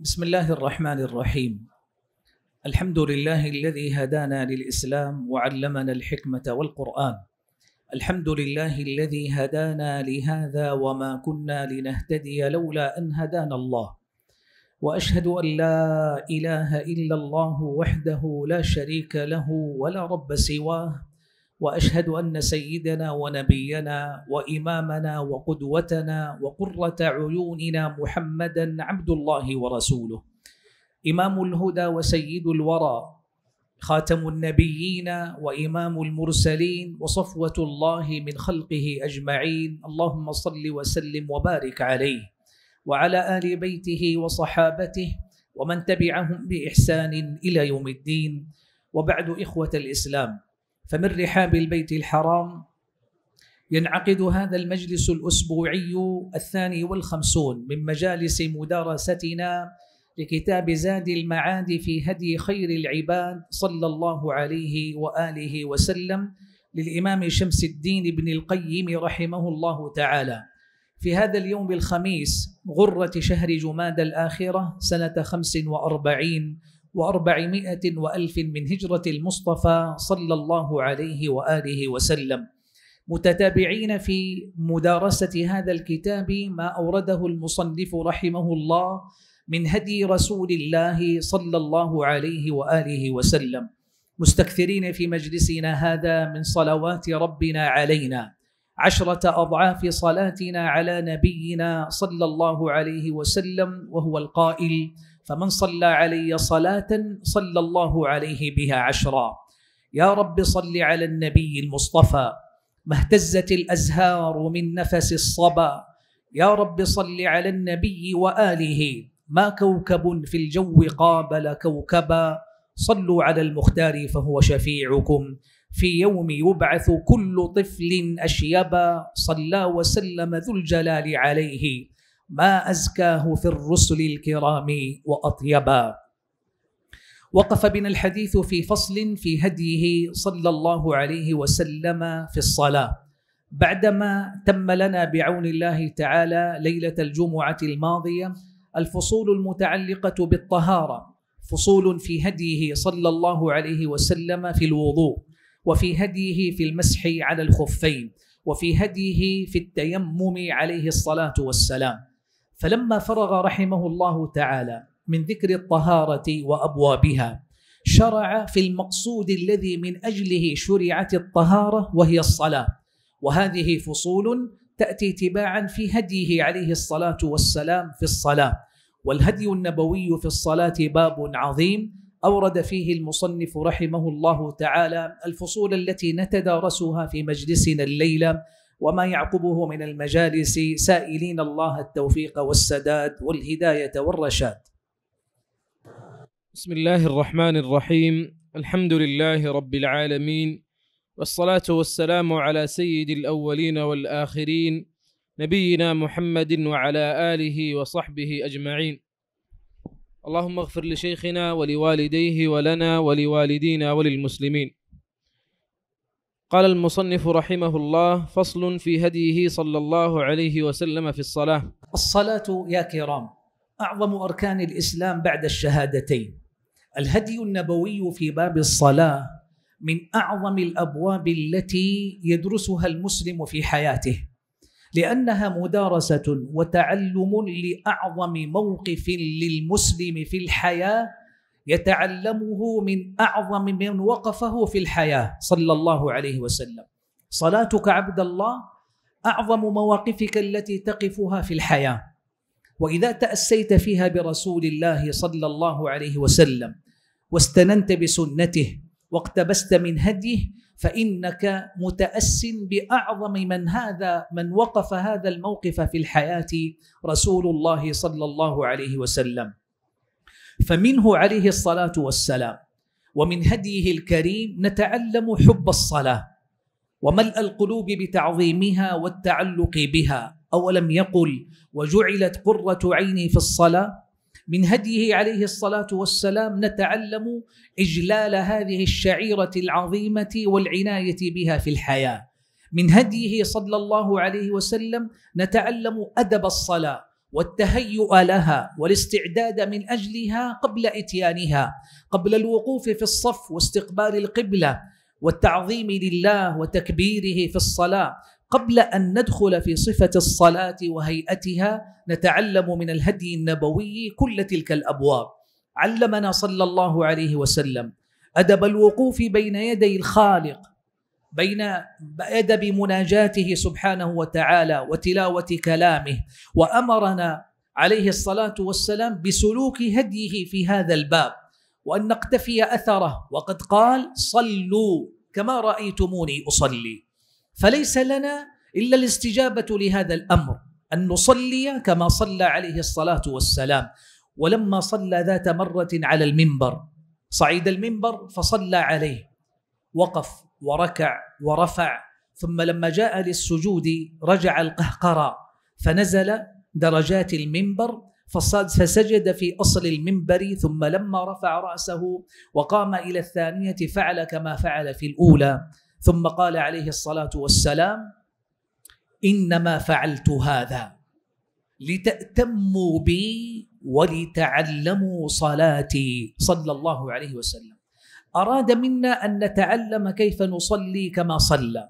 بسم الله الرحمن الرحيم الحمد لله الذي هدانا للاسلام وعلمنا الحكمه والقران الحمد لله الذي هدانا لهذا وما كنا لنهتدي لولا ان هدانا الله واشهد ان لا اله الا الله وحده لا شريك له ولا رب سواه واشهد ان سيدنا ونبينا وامامنا وقدوتنا وقره عيوننا محمدا عبد الله ورسوله امام الهدى وسيد الورى خاتم النبيين وامام المرسلين وصفوه الله من خلقه اجمعين اللهم صل وسلم وبارك عليه وعلى ال بيته وصحابته ومن تبعهم باحسان الى يوم الدين وبعد اخوه الاسلام فمن رحاب البيت الحرام ينعقد هذا المجلس الأسبوعي الثاني والخمسون من مجالس مدارستنا لكتاب زاد المعاد في هدي خير العباد صلى الله عليه وآله وسلم للإمام شمس الدين بن القيم رحمه الله تعالى في هذا اليوم الخميس غرة شهر جماد الآخرة سنة خمس وأربعين وأربعمائة وألف من هجرة المصطفى صلى الله عليه وآله وسلم متتابعين في مدارسة هذا الكتاب ما أورده المصنف رحمه الله من هدي رسول الله صلى الله عليه وآله وسلم مستكثرين في مجلسنا هذا من صلوات ربنا علينا عشرة أضعاف صلاتنا على نبينا صلى الله عليه وسلم وهو القائل فمن صلى علي صلاة صلى الله عليه بها عشرا يا رب صل على النبي المصطفى ما اهتزت الأزهار من نفس الصبا يا رب صل على النبي وآله ما كوكب في الجو قابل كوكبا صلوا على المختار فهو شفيعكم في يوم يبعث كل طفل أشيبا صلى وسلم ذو الجلال عليه ما أزكاه في الرسل الكرام وأطيبا وقف بنا الحديث في فصل في هديه صلى الله عليه وسلم في الصلاة بعدما تم لنا بعون الله تعالى ليلة الجمعة الماضية الفصول المتعلقة بالطهارة فصول في هديه صلى الله عليه وسلم في الوضوء وفي هديه في المسح على الخفين وفي هديه في التيمم عليه الصلاه والسلام فلما فرغ رحمه الله تعالى من ذكر الطهاره وابوابها شرع في المقصود الذي من اجله شرعت الطهاره وهي الصلاه وهذه فصول تاتي تباعا في هديه عليه الصلاه والسلام في الصلاه والهدي النبوي في الصلاه باب عظيم اورد فيه المصنف رحمه الله تعالى الفصول التي نتدارسها في مجلسنا الليله وما يعقبه من المجالس سائلين الله التوفيق والسداد والهدايه والرشاد. بسم الله الرحمن الرحيم، الحمد لله رب العالمين والصلاه والسلام على سيد الاولين والاخرين نبينا محمد وعلى اله وصحبه اجمعين. اللهم اغفر لشيخنا ولوالديه ولنا ولوالدينا وللمسلمين. قال المصنف رحمه الله فصل في هديه صلى الله عليه وسلم في الصلاه الصلاه يا كرام اعظم اركان الاسلام بعد الشهادتين الهدي النبوي في باب الصلاه من اعظم الابواب التي يدرسها المسلم في حياته لانها مدارسه وتعلم لاعظم موقف للمسلم في الحياه يتعلمه من اعظم من وقفه في الحياه صلى الله عليه وسلم صلاتك عبد الله اعظم مواقفك التي تقفها في الحياه واذا تاسيت فيها برسول الله صلى الله عليه وسلم واستننت بسنته واقتبست من هديه فانك متاس باعظم من هذا من وقف هذا الموقف في الحياه رسول الله صلى الله عليه وسلم فمنه عليه الصلاه والسلام ومن هديه الكريم نتعلم حب الصلاه وملء القلوب بتعظيمها والتعلق بها اولم يقل وجعلت قره عيني في الصلاه من هديه عليه الصلاه والسلام نتعلم اجلال هذه الشعيره العظيمه والعنايه بها في الحياه من هديه صلى الله عليه وسلم نتعلم ادب الصلاه والتهيؤ لها والاستعداد من اجلها قبل اتيانها قبل الوقوف في الصف واستقبال القبله والتعظيم لله وتكبيره في الصلاه قبل ان ندخل في صفه الصلاه وهيئتها نتعلم من الهدي النبوي كل تلك الابواب علمنا صلى الله عليه وسلم ادب الوقوف بين يدي الخالق بين ادب مناجاته سبحانه وتعالى وتلاوه كلامه وامرنا عليه الصلاه والسلام بسلوك هديه في هذا الباب وان نقتفي اثره وقد قال صلوا كما رايتموني اصلي فليس لنا الا الاستجابه لهذا الامر ان نصلي كما صلى عليه الصلاه والسلام ولما صلى ذات مره على المنبر صعيد المنبر فصلى عليه وقف وركع ورفع ثم لما جاء للسجود رجع القهقرى فنزل درجات المنبر فسجد في اصل المنبر ثم لما رفع راسه وقام الى الثانيه فعل كما فعل في الاولى ثم قال عليه الصلاه والسلام انما فعلت هذا لتاتموا بي ولتعلموا صلاتي صلى الله عليه وسلم أراد منا أن نتعلم كيف نصلي كما صلى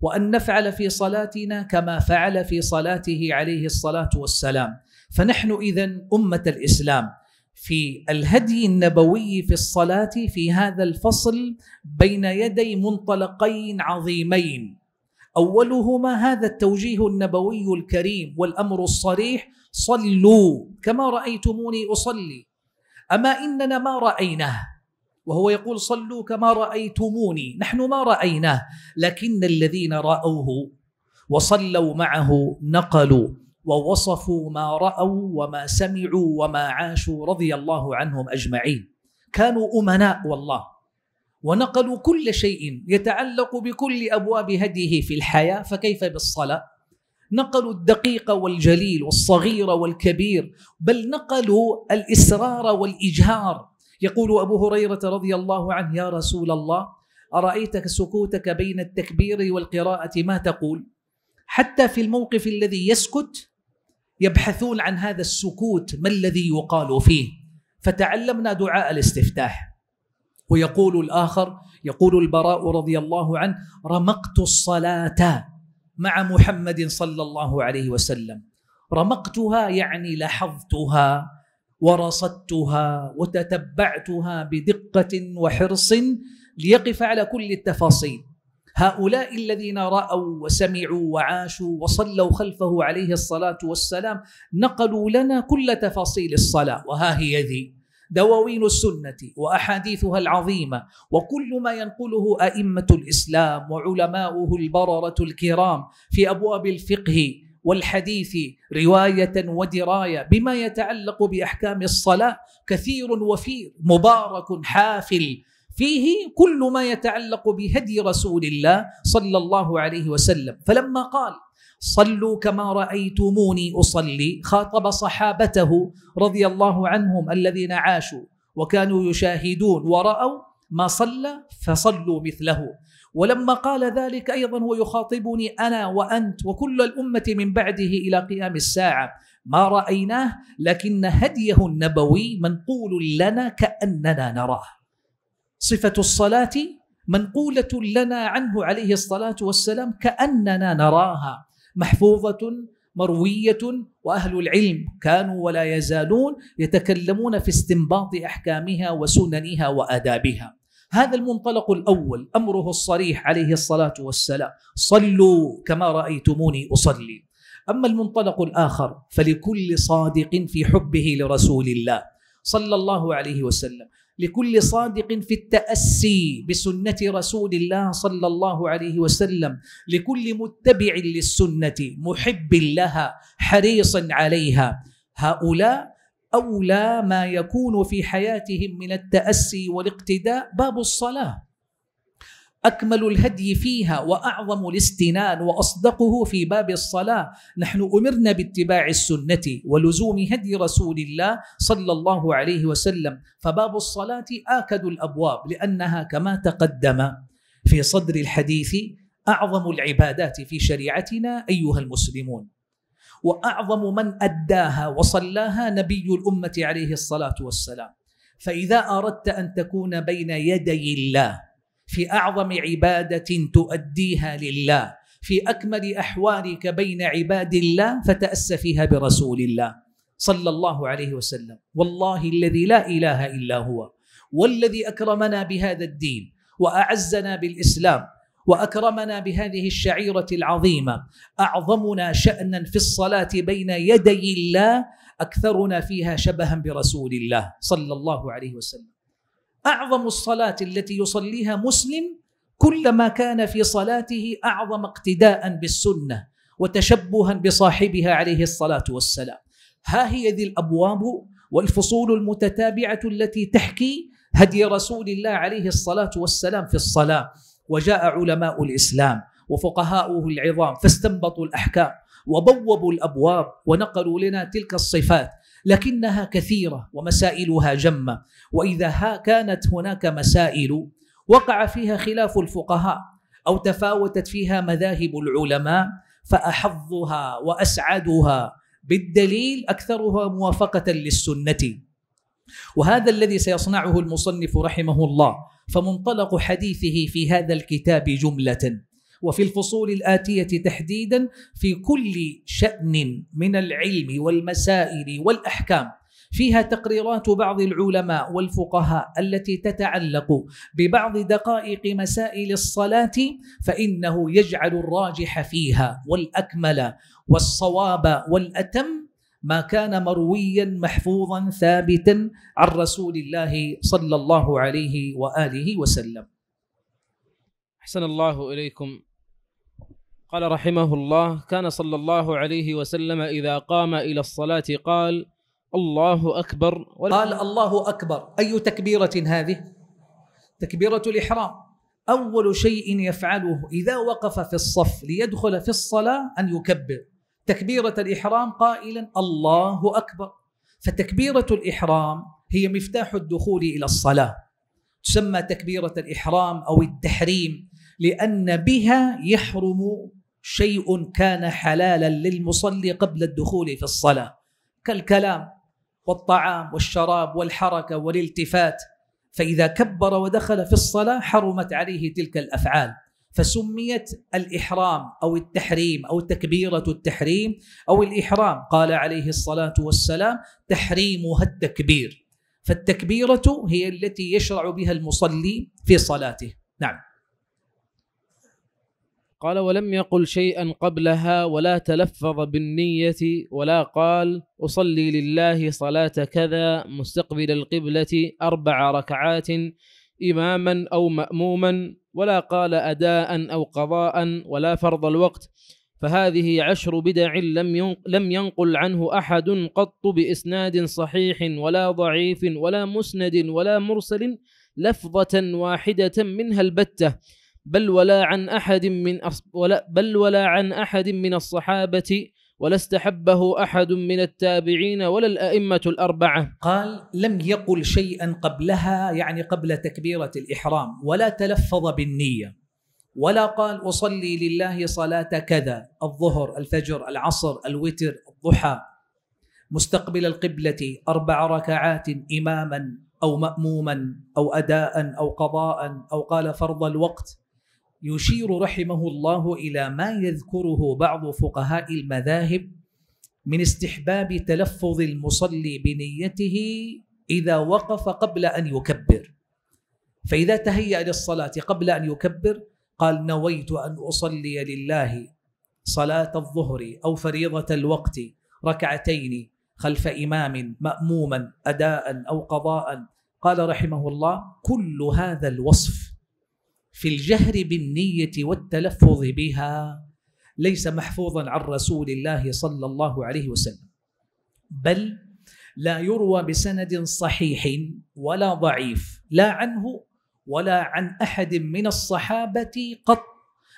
وأن نفعل في صلاتنا كما فعل في صلاته عليه الصلاة والسلام فنحن إذا أمة الإسلام في الهدي النبوي في الصلاة في هذا الفصل بين يدي منطلقين عظيمين أولهما هذا التوجيه النبوي الكريم والأمر الصريح صلوا كما رأيتموني أصلي أما إننا ما رأيناه وهو يقول صلوا كما رايتموني نحن ما رايناه لكن الذين راوه وصلوا معه نقلوا ووصفوا ما راوا وما سمعوا وما عاشوا رضي الله عنهم اجمعين كانوا امناء والله ونقلوا كل شيء يتعلق بكل ابواب هديه في الحياه فكيف بالصلاه نقلوا الدقيق والجليل والصغير والكبير بل نقلوا الاسرار والاجهار يقول أبو هريرة رضي الله عنه يا رسول الله أرأيتك سكوتك بين التكبير والقراءة ما تقول حتى في الموقف الذي يسكت يبحثون عن هذا السكوت ما الذي يقال فيه فتعلمنا دعاء الاستفتاح ويقول الآخر يقول البراء رضي الله عنه رمقت الصلاة مع محمد صلى الله عليه وسلم رمقتها يعني لحظتها ورصدتها وتتبعتها بدقه وحرص ليقف على كل التفاصيل هؤلاء الذين راوا وسمعوا وعاشوا وصلوا خلفه عليه الصلاه والسلام نقلوا لنا كل تفاصيل الصلاه وها هي ذي دواوين السنه واحاديثها العظيمه وكل ما ينقله ائمه الاسلام وعلماؤه البرره الكرام في ابواب الفقه والحديث روايه ودرايه بما يتعلق باحكام الصلاه كثير وفير مبارك حافل فيه كل ما يتعلق بهدي رسول الله صلى الله عليه وسلم فلما قال صلوا كما رايتموني اصلي خاطب صحابته رضي الله عنهم الذين عاشوا وكانوا يشاهدون وراوا ما صلى فصلوا مثله ولما قال ذلك ايضا هو يخاطبني انا وانت وكل الامه من بعده الى قيام الساعه ما رايناه لكن هديه النبوي منقول لنا كاننا نراه صفه الصلاه منقوله لنا عنه عليه الصلاه والسلام كاننا نراها محفوظه مرويه واهل العلم كانوا ولا يزالون يتكلمون في استنباط احكامها وسننها وادابها هذا المنطلق الاول امره الصريح عليه الصلاه والسلام صلوا كما رايتموني اصلي اما المنطلق الاخر فلكل صادق في حبه لرسول الله صلى الله عليه وسلم لكل صادق في التاسي بسنه رسول الله صلى الله عليه وسلم لكل متبع للسنه محب لها حريص عليها هؤلاء أولى ما يكون في حياتهم من التأسي والاقتداء باب الصلاة أكمل الهدي فيها وأعظم الاستنان وأصدقه في باب الصلاة نحن أمرنا باتباع السنة ولزوم هدي رسول الله صلى الله عليه وسلم فباب الصلاة آكد الأبواب لأنها كما تقدم في صدر الحديث أعظم العبادات في شريعتنا أيها المسلمون واعظم من اداها وصلاها نبي الامه عليه الصلاه والسلام فاذا اردت ان تكون بين يدي الله في اعظم عباده تؤديها لله في اكمل احوالك بين عباد الله فتاس فيها برسول الله صلى الله عليه وسلم والله الذي لا اله الا هو والذي اكرمنا بهذا الدين واعزنا بالاسلام واكرمنا بهذه الشعيره العظيمه اعظمنا شانا في الصلاه بين يدي الله اكثرنا فيها شبها برسول الله صلى الله عليه وسلم اعظم الصلاه التي يصليها مسلم كلما كان في صلاته اعظم اقتداء بالسنه وتشبها بصاحبها عليه الصلاه والسلام ها هي ذي الابواب والفصول المتتابعه التي تحكي هدي رسول الله عليه الصلاه والسلام في الصلاه وجاء علماء الإسلام وفقهاؤه العظام فاستنبطوا الأحكام وبوبوا الأبواب ونقلوا لنا تلك الصفات لكنها كثيرة ومسائلها جمة وإذا ها كانت هناك مسائل وقع فيها خلاف الفقهاء أو تفاوتت فيها مذاهب العلماء فأحظها وأسعدها بالدليل أكثرها موافقة للسنة وهذا الذي سيصنعه المصنف رحمه الله فمنطلق حديثه في هذا الكتاب جمله وفي الفصول الاتيه تحديدا في كل شان من العلم والمسائل والاحكام فيها تقريرات بعض العلماء والفقهاء التي تتعلق ببعض دقائق مسائل الصلاه فانه يجعل الراجح فيها والاكمل والصواب والاتم ما كان مرويا محفوظا ثابتا عن رسول الله صلى الله عليه واله وسلم. احسن الله اليكم. قال رحمه الله: كان صلى الله عليه وسلم اذا قام الى الصلاه قال: الله اكبر قال الله اكبر، اي تكبيره هذه؟ تكبيره الاحرام. اول شيء يفعله اذا وقف في الصف ليدخل في الصلاه ان يكبر. تكبيرة الإحرام قائلا الله أكبر فتكبيرة الإحرام هي مفتاح الدخول إلى الصلاة تسمى تكبيرة الإحرام أو التحريم لأن بها يحرم شيء كان حلالا للمصلي قبل الدخول في الصلاة كالكلام والطعام والشراب والحركة والالتفات فإذا كبر ودخل في الصلاة حرمت عليه تلك الأفعال فسميت الإحرام أو التحريم أو تكبيرة التحريم أو الإحرام قال عليه الصلاة والسلام تحريمها التكبير فالتكبيرة هي التي يشرع بها المصلي في صلاته نعم قال ولم يقل شيئا قبلها ولا تلفظ بالنية ولا قال أصلي لله صلاة كذا مستقبل القبلة أربع ركعات إماما أو مأموما ولا قال أداء أو قضاء ولا فرض الوقت فهذه عشر بدع لم لم ينقل عنه أحد قط بإسناد صحيح ولا ضعيف ولا مسند ولا مرسل لفظة واحدة منها البتة بل ولا عن أحد من ولا بل ولا عن أحد من الصحابة ولا استحبه احد من التابعين ولا الائمه الاربعه قال لم يقل شيئا قبلها يعني قبل تكبيره الاحرام ولا تلفظ بالنيه ولا قال اصلي لله صلاه كذا الظهر الفجر العصر الوتر الضحى مستقبل القبله اربع ركعات اماما او ماموما او اداء او قضاء او قال فرض الوقت يشير رحمه الله إلى ما يذكره بعض فقهاء المذاهب من استحباب تلفظ المصلي بنيته إذا وقف قبل أن يكبر فإذا تهيأ للصلاة قبل أن يكبر قال نويت أن أصلي لله صلاة الظهر أو فريضة الوقت ركعتين خلف إمام مأموما أداء أو قضاء قال رحمه الله كل هذا الوصف في الجهر بالنية والتلفظ بها ليس محفوظا عن رسول الله صلى الله عليه وسلم بل لا يروى بسند صحيح ولا ضعيف لا عنه ولا عن احد من الصحابه قط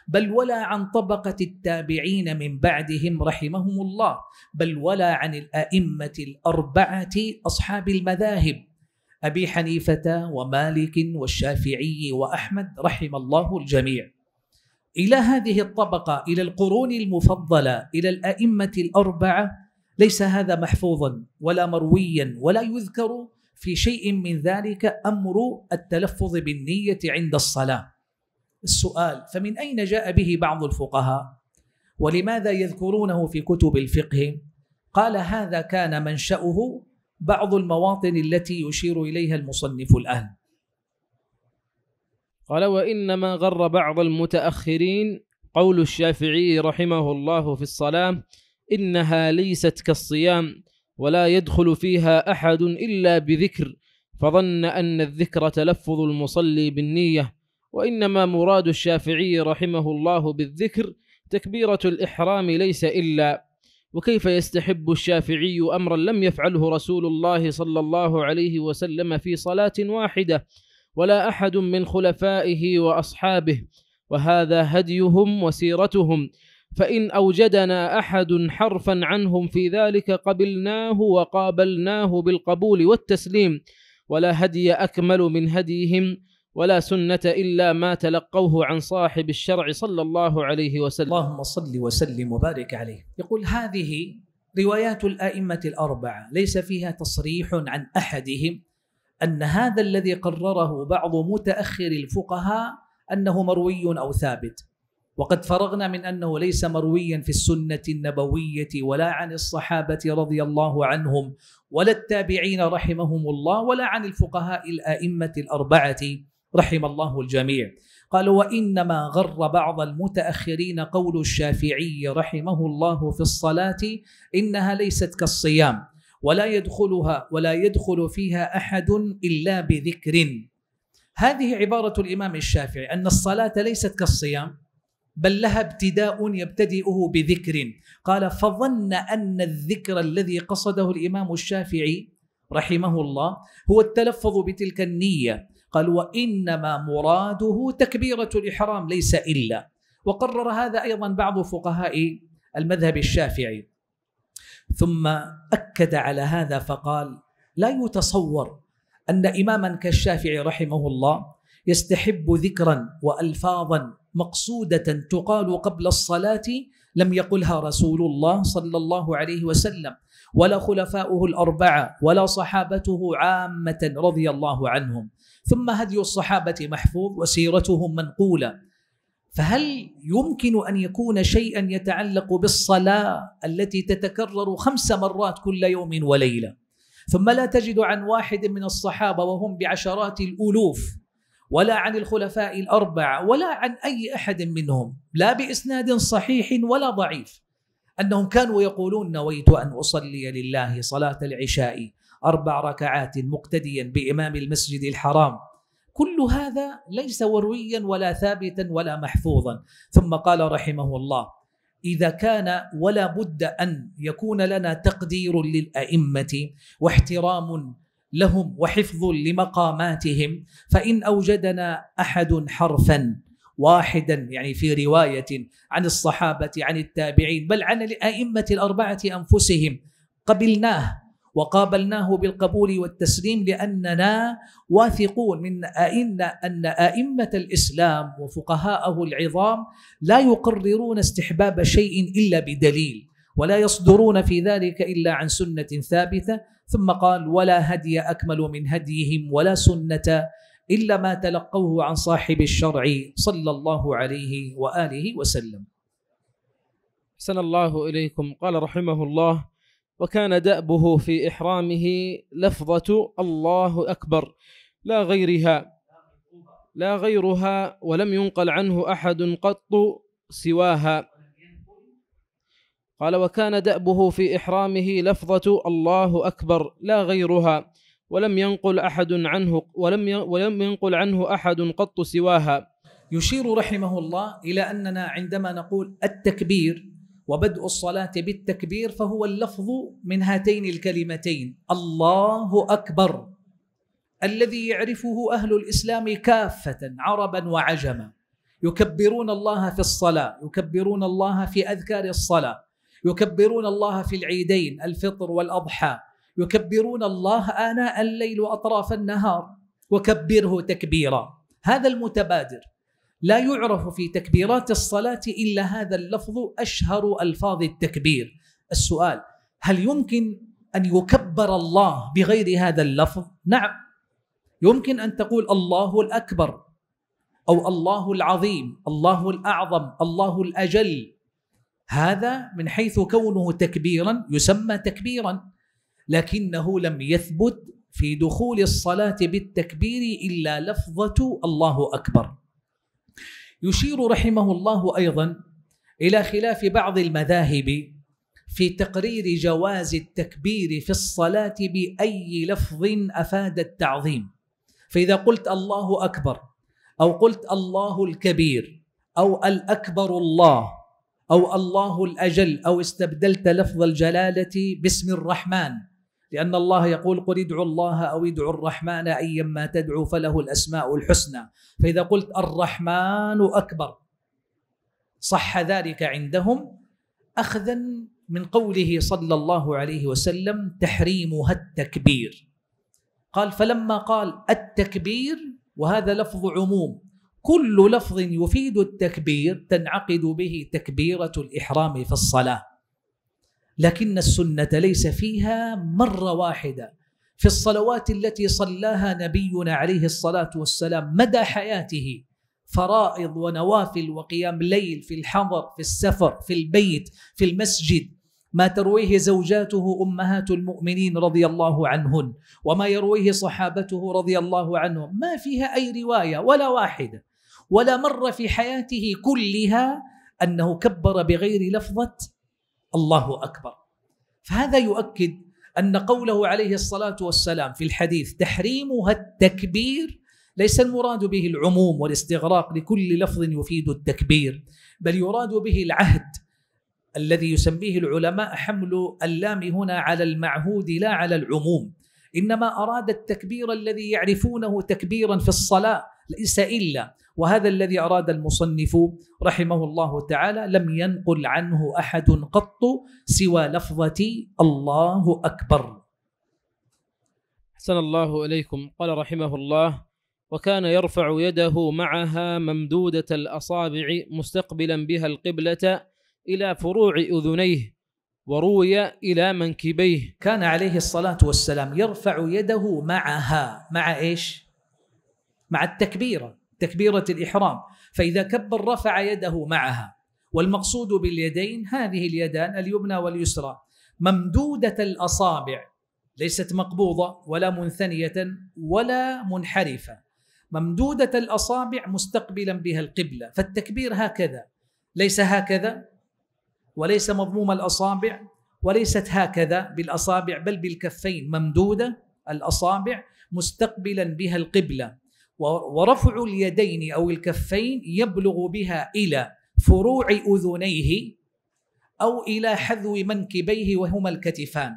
بل ولا عن طبقه التابعين من بعدهم رحمهم الله بل ولا عن الائمه الاربعه اصحاب المذاهب أبي حنيفة ومالك والشافعي وأحمد رحم الله الجميع إلى هذه الطبقة إلى القرون المفضلة إلى الأئمة الأربعة ليس هذا محفوظا ولا مرويا ولا يذكر في شيء من ذلك أمر التلفظ بالنية عند الصلاة السؤال فمن أين جاء به بعض الفقهاء ولماذا يذكرونه في كتب الفقه قال هذا كان منشأه بعض المواطن التي يشير إليها المصنف الآن قال وإنما غر بعض المتأخرين قول الشافعي رحمه الله في الصلاة إنها ليست كالصيام ولا يدخل فيها أحد إلا بذكر فظن أن الذكر تلفظ المصلي بالنية وإنما مراد الشافعي رحمه الله بالذكر تكبيرة الإحرام ليس إلا وكيف يستحب الشافعي امرا لم يفعله رسول الله صلى الله عليه وسلم في صلاه واحده ولا احد من خلفائه واصحابه وهذا هديهم وسيرتهم فان اوجدنا احد حرفا عنهم في ذلك قبلناه وقابلناه بالقبول والتسليم ولا هدي اكمل من هديهم ولا سنة إلا ما تلقوه عن صاحب الشرع صلى الله عليه وسلم اللهم صل وسلم وبارك عليه يقول هذه روايات الأئمة الأربعة ليس فيها تصريح عن أحدهم أن هذا الذي قرره بعض متأخر الفقهاء أنه مروي أو ثابت وقد فرغنا من أنه ليس مرويا في السنة النبوية ولا عن الصحابة رضي الله عنهم ولا التابعين رحمهم الله ولا عن الفقهاء الأئمة الأربعة رحم الله الجميع قال وإنما غر بعض المتأخرين قول الشافعي رحمه الله في الصلاة إنها ليست كالصيام ولا يدخلها ولا يدخل فيها أحد إلا بذكر هذه عبارة الإمام الشافعي أن الصلاة ليست كالصيام بل لها ابتداء يبتدئه بذكر قال فظن أن الذكر الذي قصده الإمام الشافعي رحمه الله هو التلفظ بتلك النية قال وإنما مراده تكبيرة الإحرام ليس إلا وقرر هذا أيضا بعض فقهاء المذهب الشافعي ثم أكد على هذا فقال لا يتصور أن إماما كالشافعي رحمه الله يستحب ذكرا وألفاظا مقصودة تقال قبل الصلاة لم يقلها رسول الله صلى الله عليه وسلم ولا خلفاؤه الأربعة ولا صحابته عامة رضي الله عنهم ثم هدي الصحابة محفوظ وسيرتهم منقولة فهل يمكن أن يكون شيئا يتعلق بالصلاة التي تتكرر خمس مرات كل يوم وليلة ثم لا تجد عن واحد من الصحابة وهم بعشرات الألوف ولا عن الخلفاء الأربعة ولا عن أي أحد منهم لا بإسناد صحيح ولا ضعيف أنهم كانوا يقولون نويت أن أصلي لله صلاة العشاء أربع ركعات مقتديا بإمام المسجد الحرام كل هذا ليس ورويا ولا ثابتا ولا محفوظا ثم قال رحمه الله إذا كان ولا بد أن يكون لنا تقدير للأئمة واحترام لهم وحفظ لمقاماتهم فإن أوجدنا أحد حرفا واحدا يعني في رواية عن الصحابة عن التابعين بل عن الأئمة الأربعة أنفسهم قبلناه وقابلناه بالقبول والتسليم لأننا واثقون من أئمة أن أئمة الإسلام وفقهاءه العظام لا يقررون استحباب شيء إلا بدليل ولا يصدرون في ذلك إلا عن سنة ثابتة ثم قال ولا هدي أكمل من هديهم ولا سنة إلا ما تلقوه عن صاحب الشرع صلى الله عليه وآله وسلم أحسن الله إليكم قال رحمه الله وكان دأبه في إحرامه لفظة الله أكبر لا غيرها لا غيرها ولم ينقل عنه أحد قط سواها قال وكان دأبه في إحرامه لفظة الله أكبر لا غيرها ولم ينقل أحد عنه ولم ولم ينقل عنه أحد قط سواها يشير رحمه الله إلى أننا عندما نقول التكبير وبدء الصلاة بالتكبير فهو اللفظ من هاتين الكلمتين الله أكبر الذي يعرفه أهل الإسلام كافة عربا وعجما يكبرون الله في الصلاة يكبرون الله في أذكار الصلاة يكبرون الله في العيدين الفطر والأضحى يكبرون الله آناء الليل وأطراف النهار وكبره تكبيرا هذا المتبادر لا يعرف في تكبيرات الصلاة إلا هذا اللفظ أشهر ألفاظ التكبير السؤال هل يمكن أن يكبر الله بغير هذا اللفظ؟ نعم يمكن أن تقول الله الأكبر أو الله العظيم الله الأعظم الله الأجل هذا من حيث كونه تكبيرا يسمى تكبيرا لكنه لم يثبت في دخول الصلاة بالتكبير إلا لفظة الله أكبر يشير رحمه الله ايضا الى خلاف بعض المذاهب في تقرير جواز التكبير في الصلاه باي لفظ افاد التعظيم فاذا قلت الله اكبر او قلت الله الكبير او الاكبر الله او الله الاجل او استبدلت لفظ الجلاله باسم الرحمن لأن الله يقول قل ادعوا الله أو ادعوا الرحمن أيما تدعو فله الأسماء الحسنى فإذا قلت الرحمن أكبر صح ذلك عندهم أخذا من قوله صلى الله عليه وسلم تحريمها التكبير قال فلما قال التكبير وهذا لفظ عموم كل لفظ يفيد التكبير تنعقد به تكبيرة الإحرام في الصلاة لكن السنه ليس فيها مره واحده في الصلوات التي صلاها نبينا عليه الصلاه والسلام مدى حياته فرائض ونوافل وقيام ليل في الحضر في السفر في البيت في المسجد ما ترويه زوجاته امهات المؤمنين رضي الله عنهن وما يرويه صحابته رضي الله عنهم ما فيها اي روايه ولا واحده ولا مره في حياته كلها انه كبر بغير لفظه الله اكبر فهذا يؤكد ان قوله عليه الصلاه والسلام في الحديث تحريمها التكبير ليس المراد به العموم والاستغراق لكل لفظ يفيد التكبير بل يراد به العهد الذي يسميه العلماء حمل اللام هنا على المعهود لا على العموم انما اراد التكبير الذي يعرفونه تكبيرا في الصلاه ليس الا وهذا الذي أراد المصنف رحمه الله تعالى لم ينقل عنه أحد قط سوى لفظة الله أكبر أحسن الله إليكم قال رحمه الله وكان يرفع يده معها ممدودة الأصابع مستقبلا بها القبلة إلى فروع أذنيه وروي إلى منكبيه كان عليه الصلاة والسلام يرفع يده معها مع إيش؟ مع التكبيرة تكبيرة الإحرام فإذا كبر رفع يده معها والمقصود باليدين هذه اليدان اليمنى واليسرى ممدودة الأصابع ليست مقبوضة ولا منثنية ولا منحرفة ممدودة الأصابع مستقبلا بها القبلة فالتكبير هكذا ليس هكذا وليس مضموم الأصابع وليست هكذا بالأصابع بل بالكفين ممدودة الأصابع مستقبلا بها القبلة ورفع اليدين او الكفين يبلغ بها الى فروع اذنيه او الى حذو منكبيه وهما الكتفان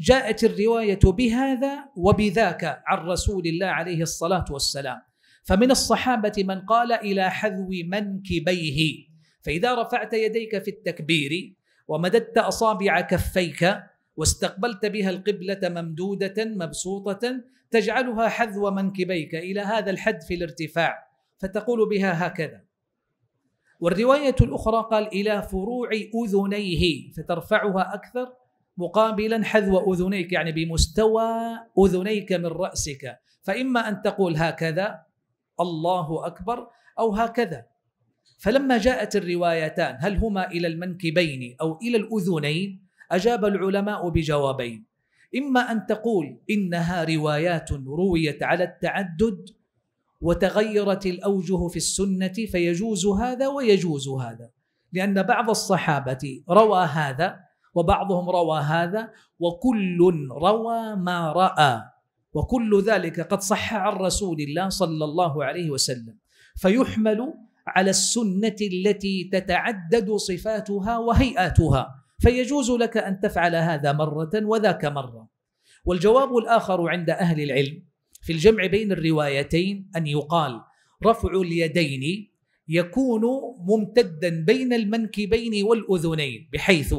جاءت الروايه بهذا وبذاك عن رسول الله عليه الصلاه والسلام فمن الصحابه من قال الى حذو منكبيه فاذا رفعت يديك في التكبير ومددت اصابع كفيك واستقبلت بها القبله ممدوده مبسوطه تجعلها حذو منكبيك الى هذا الحد في الارتفاع فتقول بها هكذا والروايه الاخرى قال الى فروع اذنيه فترفعها اكثر مقابلا حذو اذنيك يعني بمستوى اذنيك من راسك فاما ان تقول هكذا الله اكبر او هكذا فلما جاءت الروايتان هل هما الى المنكبين او الى الاذنين اجاب العلماء بجوابين إما أن تقول إنها روايات رويت على التعدد وتغيرت الأوجه في السنة فيجوز هذا ويجوز هذا لأن بعض الصحابة روى هذا وبعضهم روى هذا وكل روى ما رأى وكل ذلك قد صح عن رسول الله صلى الله عليه وسلم فيحمل على السنة التي تتعدد صفاتها وهيئاتها فيجوز لك ان تفعل هذا مره وذاك مره والجواب الاخر عند اهل العلم في الجمع بين الروايتين ان يقال رفع اليدين يكون ممتدا بين المنكبين والاذنين بحيث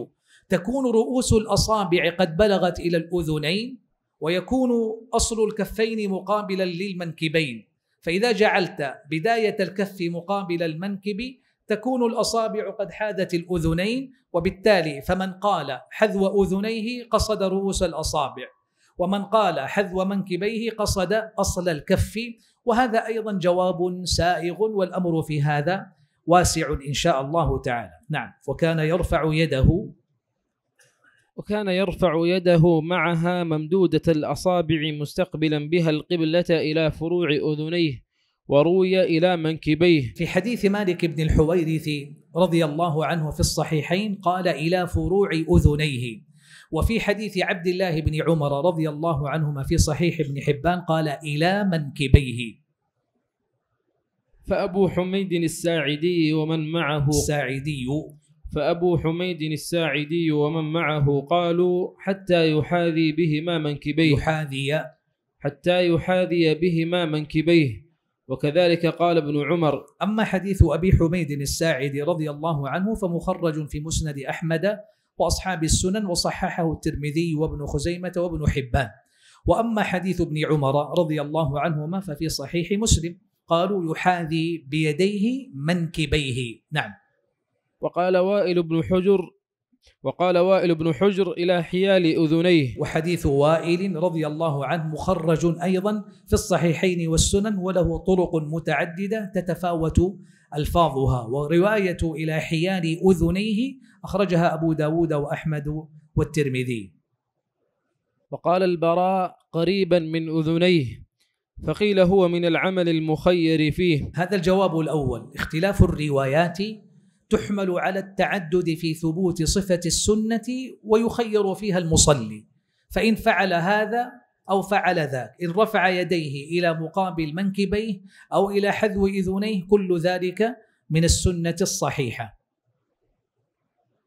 تكون رؤوس الاصابع قد بلغت الى الاذنين ويكون اصل الكفين مقابلا للمنكبين فاذا جعلت بدايه الكف مقابل المنكب تكون الاصابع قد حاذت الاذنين وبالتالي فمن قال حذو اذنيه قصد رؤوس الاصابع ومن قال حذو منكبيه قصد اصل الكف وهذا ايضا جواب سائغ والامر في هذا واسع ان شاء الله تعالى نعم وكان يرفع يده وكان يرفع يده معها ممدودة الأصابع مستقبلا بها القبلة إلى فروع أذنيه وروي إلى منكبيه في حديث مالك بن الحويرث رضي الله عنه في الصحيحين قال إلى فروع أذنيه وفي حديث عبد الله بن عمر رضي الله عنهما في صحيح ابن حبان قال إلى منكبيه فأبو حميد الساعدي ومن معه الساعدي فأبو حميد الساعدي ومن معه قالوا حتى يحاذي بهما منكبيه يحاذي حتى يحاذي بهما منكبيه وكذلك قال ابن عمر أما حديث أبي حميد الساعدي رضي الله عنه فمخرج في مسند أحمد وأصحاب السنن وصححه الترمذي وابن خزيمة وابن حبان وأما حديث ابن عمر رضي الله عنهما ففي صحيح مسلم قالوا يحاذي بيديه منكبيه نعم وقال وائل بن حجر وقال وائل بن حجر إلى حيال أذنيه وحديث وائل رضي الله عنه مخرج أيضا في الصحيحين والسنن وله طرق متعددة تتفاوت ألفاظها ورواية إلى حيال أذنيه أخرجها أبو داود وأحمد والترمذي وقال البراء قريبا من أذنيه فقيل هو من العمل المخير فيه هذا الجواب الأول اختلاف الروايات تحمل على التعدد في ثبوت صفه السنه ويخير فيها المصلي فان فعل هذا او فعل ذاك ان رفع يديه الى مقابل منكبيه او الى حذو اذنيه كل ذلك من السنه الصحيحه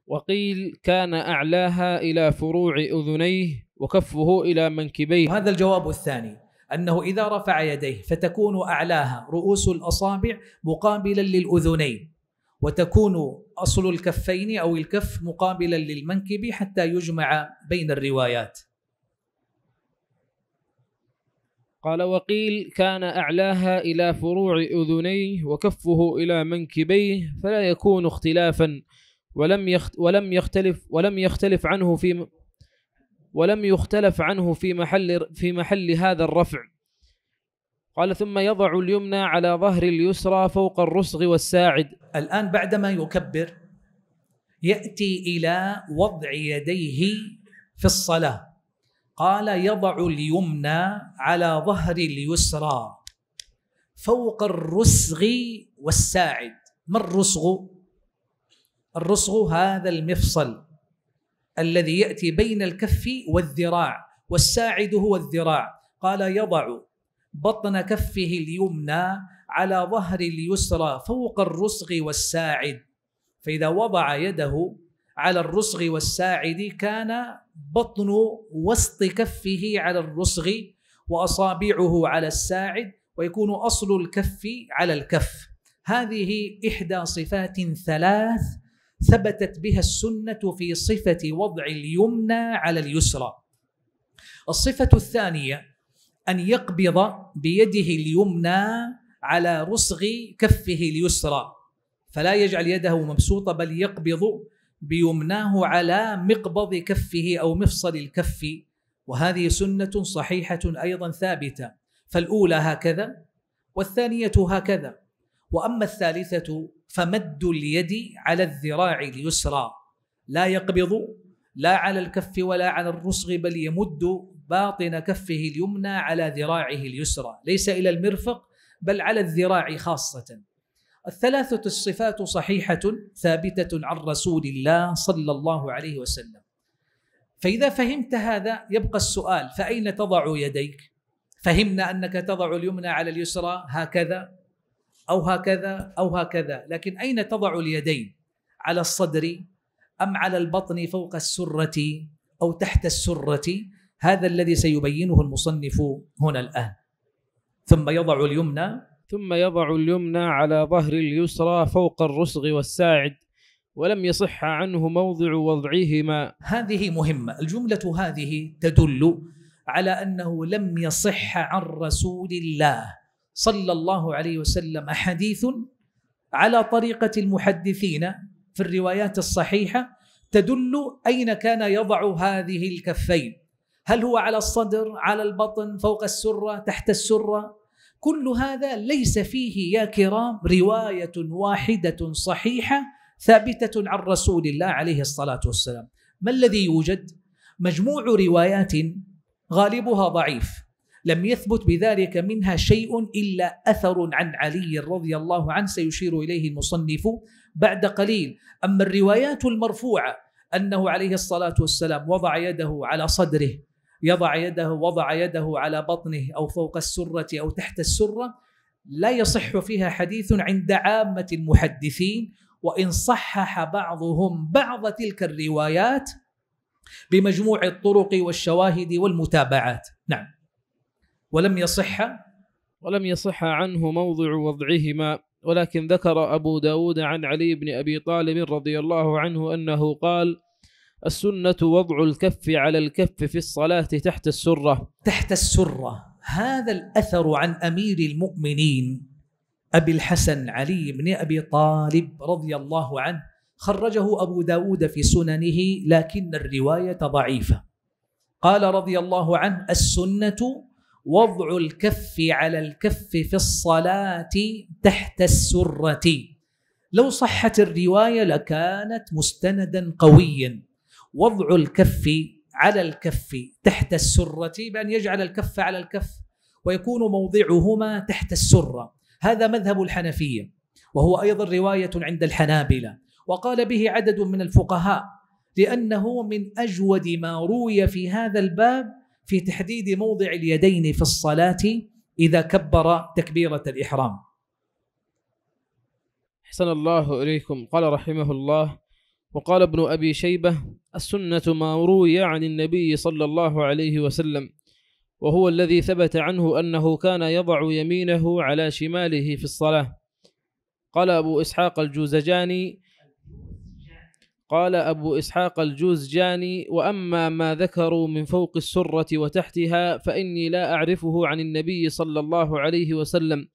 وقيل كان اعلاها الى فروع اذنيه وكفه الى منكبيه هذا الجواب الثاني انه اذا رفع يديه فتكون اعلاها رؤوس الاصابع مقابلا للاذنين وتكون أصل الكفين أو الكف مقابلا للمنكب حتى يجمع بين الروايات قال وقيل كان أعلاها إلى فروع أذنيه وكفه إلى منكبيه فلا يكون اختلافا ولم يخت ولم يختلف ولم يختلف عنه في ولم يختلف عنه في محل في محل هذا الرفع قال ثم يضع اليمنى على ظهر اليسرى فوق الرسغ والساعد الآن بعدما يكبر يأتي إلى وضع يديه في الصلاة قال يضع اليمنى على ظهر اليسرى فوق الرسغ والساعد ما الرسغ؟ الرسغ هذا المفصل الذي يأتي بين الكف والذراع والساعد هو الذراع قال يضع بطن كفه اليمنى على ظهر اليسرى فوق الرسغ والساعد فإذا وضع يده على الرسغ والساعد كان بطن وسط كفه على الرسغ وأصابعه على الساعد ويكون أصل الكف على الكف هذه إحدى صفات ثلاث ثبتت بها السنة في صفة وضع اليمنى على اليسرى الصفة الثانية أن يقبض بيده اليمنى على رسغ كفه اليسرى فلا يجعل يده مبسوطة بل يقبض بيمناه على مقبض كفه أو مفصل الكف وهذه سنة صحيحة أيضا ثابتة فالأولى هكذا والثانية هكذا وأما الثالثة فمد اليد على الذراع اليسرى لا يقبض لا على الكف ولا على الرسغ بل يمد باطن كفه اليمنى على ذراعه اليسرى ليس الى المرفق بل على الذراع خاصه الثلاثه الصفات صحيحه ثابته عن رسول الله صلى الله عليه وسلم فاذا فهمت هذا يبقى السؤال فاين تضع يديك فهمنا انك تضع اليمنى على اليسرى هكذا او هكذا او هكذا لكن اين تضع اليدين على الصدر ام على البطن فوق السره او تحت السره هذا الذي سيبينه المصنف هنا الآن ثم يضع اليمنى ثم يضع اليمنى على ظهر اليسرى فوق الرسغ والساعد ولم يصح عنه موضع وضعهما هذه مهمة الجملة هذه تدل على أنه لم يصح عن رسول الله صلى الله عليه وسلم حديث على طريقة المحدثين في الروايات الصحيحة تدل أين كان يضع هذه الكفين هل هو على الصدر على البطن فوق السره تحت السره كل هذا ليس فيه يا كرام روايه واحده صحيحه ثابته عن رسول الله عليه الصلاه والسلام ما الذي يوجد مجموع روايات غالبها ضعيف لم يثبت بذلك منها شيء الا اثر عن علي رضي الله عنه سيشير اليه المصنف بعد قليل اما الروايات المرفوعه انه عليه الصلاه والسلام وضع يده على صدره يضع يده وضع يده على بطنه أو فوق السرة أو تحت السرة لا يصح فيها حديث عند عامة المحدثين وإن صحح بعضهم بعض تلك الروايات بمجموع الطرق والشواهد والمتابعات نعم ولم يصح ولم يصح عنه موضع وضعهما ولكن ذكر أبو داود عن علي بن أبي طالب رضي الله عنه أنه قال السنة وضع الكف على الكف في الصلاة تحت السرة تحت السرة هذا الأثر عن أمير المؤمنين أبي الحسن علي بن أبي طالب رضي الله عنه خرجه أبو داود في سننه لكن الرواية ضعيفة قال رضي الله عنه السنة وضع الكف على الكف في الصلاة تحت السرة لو صحت الرواية لكانت مستندا قويا وضع الكف على الكف تحت السرة بأن يجعل الكف على الكف ويكون موضعهما تحت السرة هذا مذهب الحنفية وهو أيضا رواية عند الحنابلة وقال به عدد من الفقهاء لأنه من أجود ما روي في هذا الباب في تحديد موضع اليدين في الصلاة إذا كبر تكبيرة الإحرام أحسن الله إليكم قال رحمه الله وقال ابن أبي شيبة السنة ما روي عن النبي صلى الله عليه وسلم وهو الذي ثبت عنه أنه كان يضع يمينه على شماله في الصلاة قال أبو إسحاق الجوزجاني قال أبو إسحاق الجوزجاني وأما ما ذكروا من فوق السرة وتحتها فإني لا أعرفه عن النبي صلى الله عليه وسلم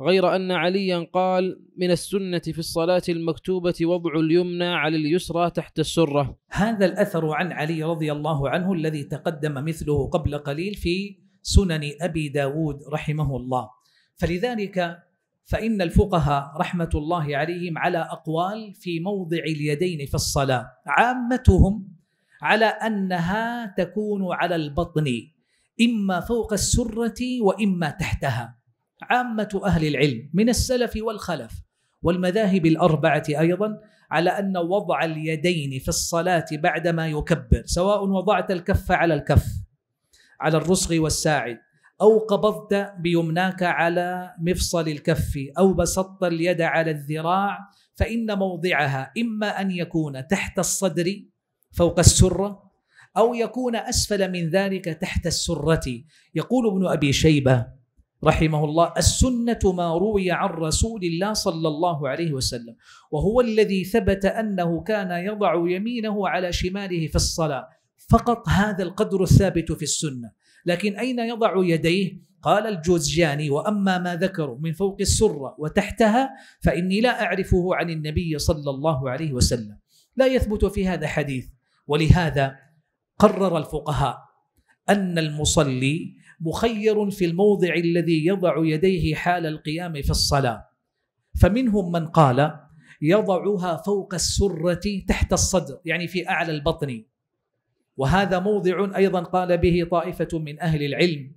غير أن عليا قال من السنة في الصلاة المكتوبة وضع اليمنى على اليسرى تحت السرة هذا الأثر عن علي رضي الله عنه الذي تقدم مثله قبل قليل في سنن أبي داود رحمه الله فلذلك فإن الفقهاء رحمة الله عليهم على أقوال في موضع اليدين في الصلاة عامتهم على أنها تكون على البطن إما فوق السرة وإما تحتها عامة أهل العلم من السلف والخلف والمذاهب الأربعة أيضا على أن وضع اليدين في الصلاة بعدما يكبر سواء وضعت الكف على الكف على الرسغ والساعد أو قبضت بيمناك على مفصل الكف أو بسطت اليد على الذراع فإن موضعها إما أن يكون تحت الصدر فوق السرة أو يكون أسفل من ذلك تحت السرة يقول ابن أبي شيبة رحمه الله السنة ما روي عن رسول الله صلى الله عليه وسلم وهو الذي ثبت أنه كان يضع يمينه على شماله في الصلاة فقط هذا القدر الثابت في السنة لكن أين يضع يديه قال الجوزجاني وأما ما ذكروا من فوق السرة وتحتها فإني لا أعرفه عن النبي صلى الله عليه وسلم لا يثبت في هذا حديث ولهذا قرر الفقهاء أن المصلي مخير في الموضع الذي يضع يديه حال القيام في الصلاه فمنهم من قال يضعها فوق السره تحت الصدر يعني في اعلى البطن وهذا موضع ايضا قال به طائفه من اهل العلم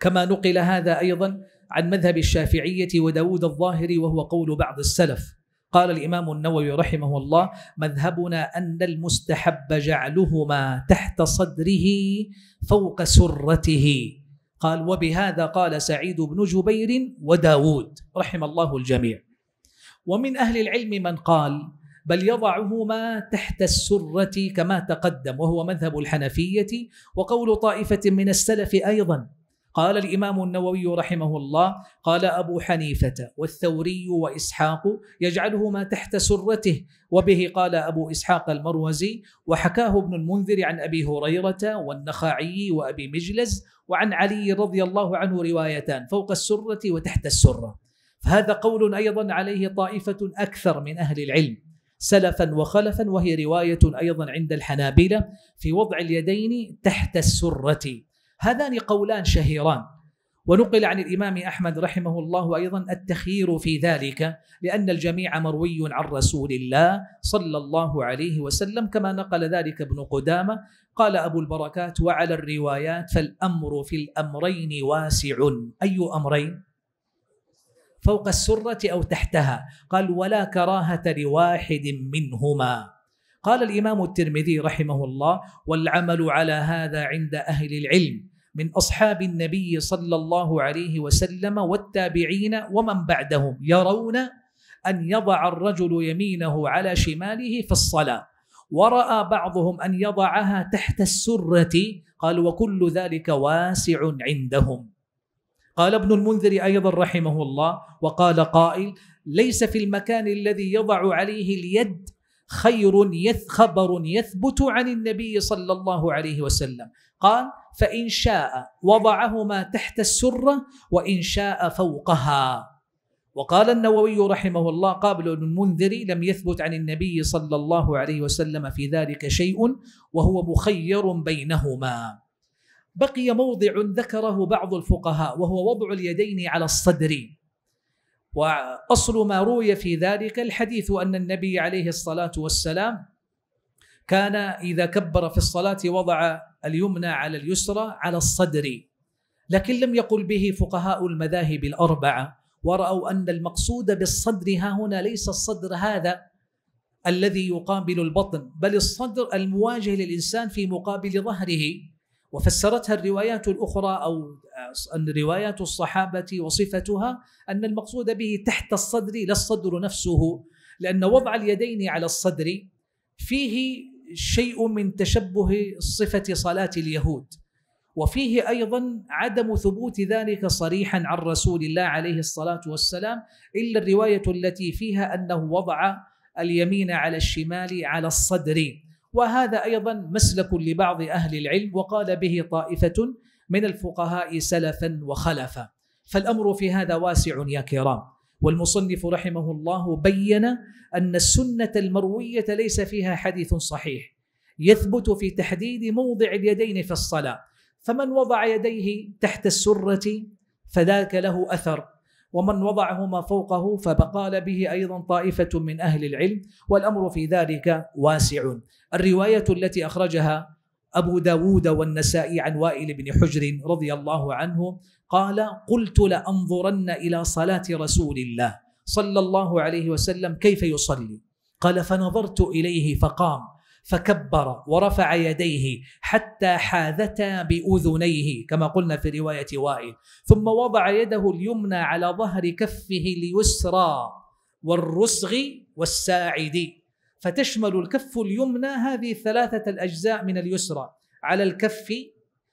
كما نقل هذا ايضا عن مذهب الشافعيه وداود الظاهري وهو قول بعض السلف قال الإمام النووي رحمه الله مذهبنا أن المستحب جعلهما تحت صدره فوق سرته قال وبهذا قال سعيد بن جبير وداود رحم الله الجميع ومن أهل العلم من قال بل يضعهما تحت السرة كما تقدم وهو مذهب الحنفية وقول طائفة من السلف أيضا قال الإمام النووي رحمه الله قال أبو حنيفة والثوري وإسحاق يجعلهما تحت سرته وبه قال أبو إسحاق المروزي وحكاه ابن المنذر عن أبي هريرة والنخاعي وأبي مجلز وعن علي رضي الله عنه روايتان فوق السرة وتحت السرة فهذا قول أيضا عليه طائفة أكثر من أهل العلم سلفا وخلفا وهي رواية أيضا عند الحنابلة في وضع اليدين تحت السرة هذان قولان شهيران ونقل عن الامام احمد رحمه الله ايضا التخيير في ذلك لان الجميع مروي عن رسول الله صلى الله عليه وسلم كما نقل ذلك ابن قدامه قال ابو البركات وعلى الروايات فالامر في الامرين واسع اي امرين فوق السره او تحتها قال ولا كراهه لواحد منهما قال الإمام الترمذي رحمه الله والعمل على هذا عند أهل العلم من أصحاب النبي صلى الله عليه وسلم والتابعين ومن بعدهم يرون أن يضع الرجل يمينه على شماله في الصلاة ورأى بعضهم أن يضعها تحت السرة قال وكل ذلك واسع عندهم قال ابن المنذر أيضا رحمه الله وقال قائل ليس في المكان الذي يضع عليه اليد خير يث خبر يثبت عن النبي صلى الله عليه وسلم قال فإن شاء وضعهما تحت السرة وإن شاء فوقها وقال النووي رحمه الله قابل المنذر لم يثبت عن النبي صلى الله عليه وسلم في ذلك شيء وهو مخير بينهما بقي موضع ذكره بعض الفقهاء وهو وضع اليدين على الصدر واصل ما روي في ذلك الحديث ان النبي عليه الصلاه والسلام كان اذا كبر في الصلاه وضع اليمنى على اليسرى على الصدر لكن لم يقل به فقهاء المذاهب الاربعه وراوا ان المقصود بالصدر ها هنا ليس الصدر هذا الذي يقابل البطن بل الصدر المواجه للانسان في مقابل ظهره وفسرتها الروايات الأخرى أو آه، روايات الصحابة وصفتها أن المقصود به تحت الصدر لا الصدر نفسه لأن وضع اليدين على الصدر فيه شيء من تشبه صفة صلاة اليهود وفيه ايضا عدم ثبوت ذلك صريحا عن رسول الله عليه الصلاه والسلام الا الروايه التي فيها انه وضع اليمين على الشمال على الصدر وهذا ايضا مسلك لبعض اهل العلم وقال به طائفه من الفقهاء سلفا وخلفا فالامر في هذا واسع يا كرام والمصنف رحمه الله بين ان السنه المرويه ليس فيها حديث صحيح يثبت في تحديد موضع اليدين في الصلاه فمن وضع يديه تحت السره فذاك له اثر ومن وضعهما فوقه فبقال به ايضا طائفه من اهل العلم والامر في ذلك واسع الروايه التي اخرجها ابو داود والنسائي عن وائل بن حجر رضي الله عنه قال قلت لانظرن الى صلاه رسول الله صلى الله عليه وسلم كيف يصلي قال فنظرت اليه فقام فكبر ورفع يديه حتى حاذتا باذنيه كما قلنا في روايه وائل ثم وضع يده اليمنى على ظهر كفه اليسرى والرسغ والساعد فتشمل الكف اليمنى هذه ثلاثه الاجزاء من اليسرى على الكف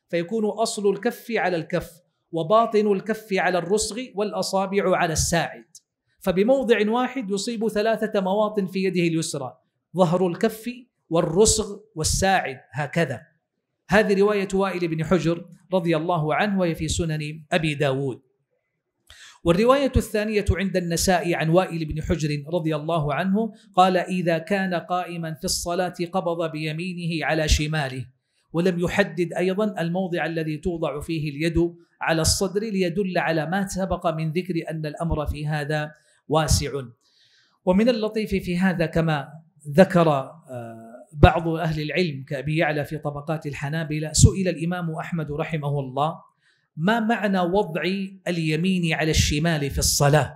فيكون اصل الكف على الكف وباطن الكف على الرسغ والاصابع على الساعد فبموضع واحد يصيب ثلاثه مواطن في يده اليسرى ظهر الكف والرسغ والساعد هكذا هذه رواية وائل بن حجر رضي الله عنه وهي في سنن أبي داود والرواية الثانية عند النساء عن وائل بن حجر رضي الله عنه قال إذا كان قائما في الصلاة قبض بيمينه على شماله ولم يحدد أيضا الموضع الذي توضع فيه اليد على الصدر ليدل على ما سبق من ذكر أن الأمر في هذا واسع ومن اللطيف في هذا كما ذكر آه، بعض أهل العلم كأبي يعلى في طبقات الحنابلة سئل الإمام أحمد رحمه الله ما معنى وضع اليمين على الشمال في الصلاة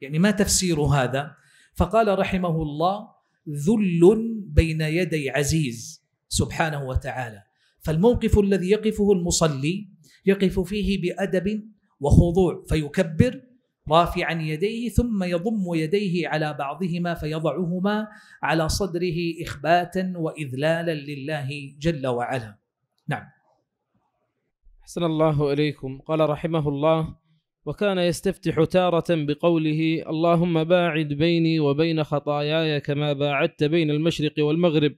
يعني ما تفسير هذا فقال رحمه الله ذل بين يدي عزيز سبحانه وتعالى فالموقف الذي يقفه المصلي يقف فيه بأدب وخضوع فيكبر رافعا يديه ثم يضم يديه على بعضهما فيضعهما على صدره اخباتا واذلالا لله جل وعلا. نعم. احسن الله اليكم، قال رحمه الله: وكان يستفتح تارة بقوله: اللهم باعد بيني وبين خطاياي كما باعدت بين المشرق والمغرب.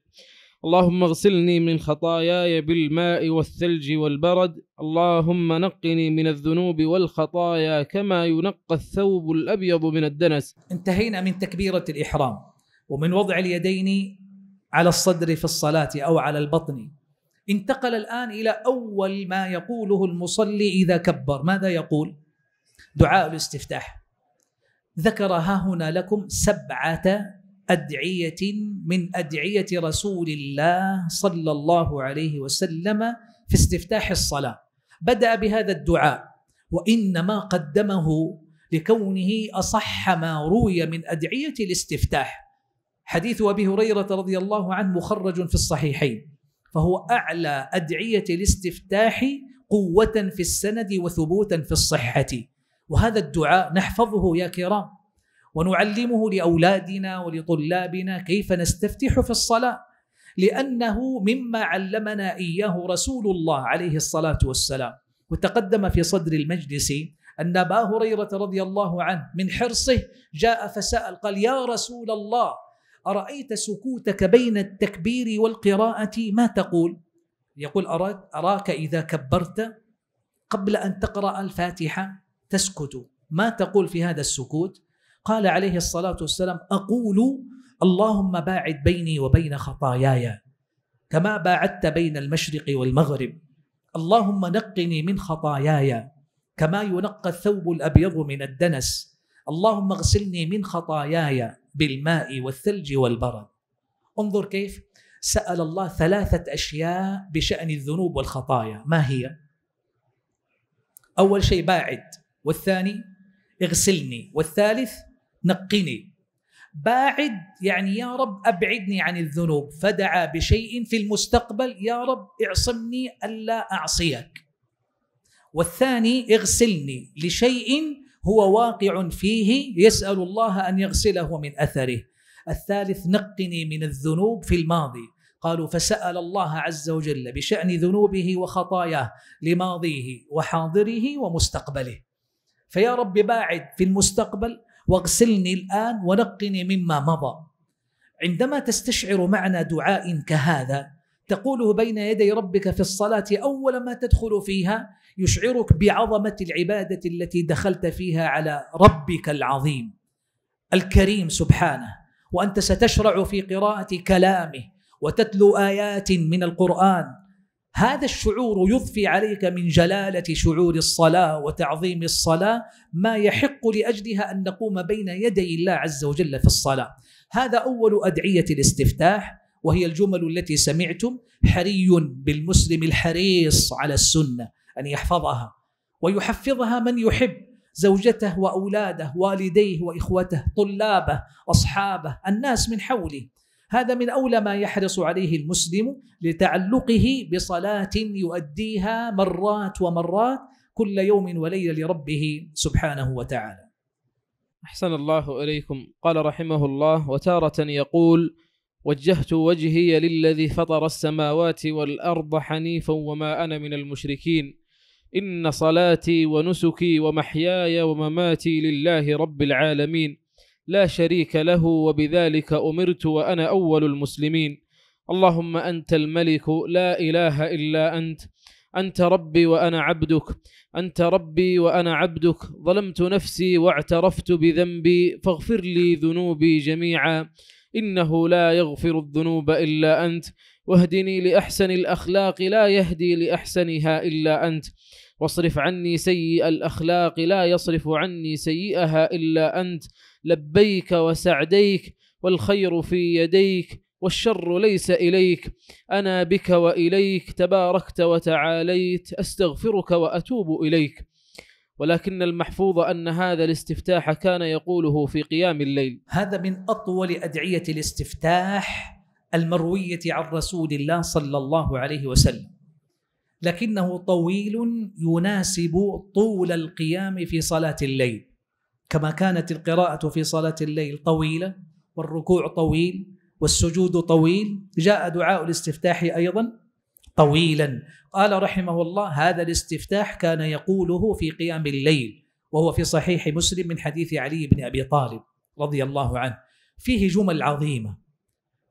اللهم اغسلني من خطاياي بالماء والثلج والبرد اللهم نقني من الذنوب والخطايا كما ينقى الثوب الأبيض من الدنس انتهينا من تكبيرة الإحرام ومن وضع اليدين على الصدر في الصلاة أو على البطن انتقل الآن إلى أول ما يقوله المصلي إذا كبر ماذا يقول؟ دعاء الاستفتاح ذكر ها هنا لكم سبعة أدعية من أدعية رسول الله صلى الله عليه وسلم في استفتاح الصلاة بدأ بهذا الدعاء وإنما قدمه لكونه أصح ما روي من أدعية الاستفتاح حديث أبي هريرة رضي الله عنه مخرج في الصحيحين فهو أعلى أدعية الاستفتاح قوة في السند وثبوتا في الصحة وهذا الدعاء نحفظه يا كرام ونعلمه لاولادنا ولطلابنا كيف نستفتح في الصلاه لانه مما علمنا اياه رسول الله عليه الصلاه والسلام وتقدم في صدر المجلس ان ابا هريره رضي الله عنه من حرصه جاء فسال قال يا رسول الله ارايت سكوتك بين التكبير والقراءه ما تقول يقول اراك اذا كبرت قبل ان تقرا الفاتحه تسكت ما تقول في هذا السكوت قال عليه الصلاة والسلام أقول اللهم باعد بيني وبين خطاياي كما باعدت بين المشرق والمغرب اللهم نقني من خطاياي كما ينقى الثوب الأبيض من الدنس اللهم اغسلني من خطاياي بالماء والثلج والبرد انظر كيف سأل الله ثلاثة أشياء بشأن الذنوب والخطايا ما هي؟ أول شيء باعد والثاني اغسلني والثالث نقني باعد يعني يا رب ابعدني عن الذنوب فدعا بشيء في المستقبل يا رب اعصمني الا اعصيك والثاني اغسلني لشيء هو واقع فيه يسال الله ان يغسله من اثره الثالث نقني من الذنوب في الماضي قالوا فسال الله عز وجل بشان ذنوبه وخطاياه لماضيه وحاضره ومستقبله فيا رب باعد في المستقبل واغسلني الآن ونقني مما مضى عندما تستشعر معنى دعاء كهذا تقوله بين يدي ربك في الصلاة أول ما تدخل فيها يشعرك بعظمة العبادة التي دخلت فيها على ربك العظيم الكريم سبحانه وأنت ستشرع في قراءة كلامه وتتلو آيات من القرآن هذا الشعور يضفي عليك من جلاله شعور الصلاه وتعظيم الصلاه ما يحق لاجلها ان نقوم بين يدي الله عز وجل في الصلاه هذا اول ادعيه الاستفتاح وهي الجمل التي سمعتم حري بالمسلم الحريص على السنه ان يحفظها ويحفظها من يحب زوجته واولاده والديه واخوته طلابه اصحابه الناس من حوله هذا من أولى ما يحرص عليه المسلم لتعلقه بصلاة يؤديها مرات ومرات كل يوم وليلة لربه سبحانه وتعالى أحسن الله إليكم قال رحمه الله وتارة يقول وجهت وجهي للذي فطر السماوات والأرض حنيفا وما أنا من المشركين إن صلاتي ونسكي ومحياي ومماتي لله رب العالمين لا شريك له وبذلك أمرت وأنا أول المسلمين اللهم أنت الملك لا إله إلا أنت أنت ربي وأنا عبدك أنت ربي وأنا عبدك ظلمت نفسي واعترفت بذنبي فاغفر لي ذنوبي جميعا إنه لا يغفر الذنوب إلا أنت واهدني لأحسن الأخلاق لا يهدي لأحسنها إلا أنت واصرف عني سيء الأخلاق لا يصرف عني سيئها إلا أنت لبيك وسعديك والخير في يديك والشر ليس إليك أنا بك وإليك تباركت وتعاليت أستغفرك وأتوب إليك ولكن المحفوظ أن هذا الاستفتاح كان يقوله في قيام الليل هذا من أطول أدعية الاستفتاح المروية عن رسول الله صلى الله عليه وسلم لكنه طويل يناسب طول القيام في صلاة الليل كما كانت القراءة في صلاة الليل طويلة والركوع طويل والسجود طويل جاء دعاء الاستفتاح أيضا طويلا قال رحمه الله هذا الاستفتاح كان يقوله في قيام الليل وهو في صحيح مسلم من حديث علي بن أبي طالب رضي الله عنه فيه جمل عظيمة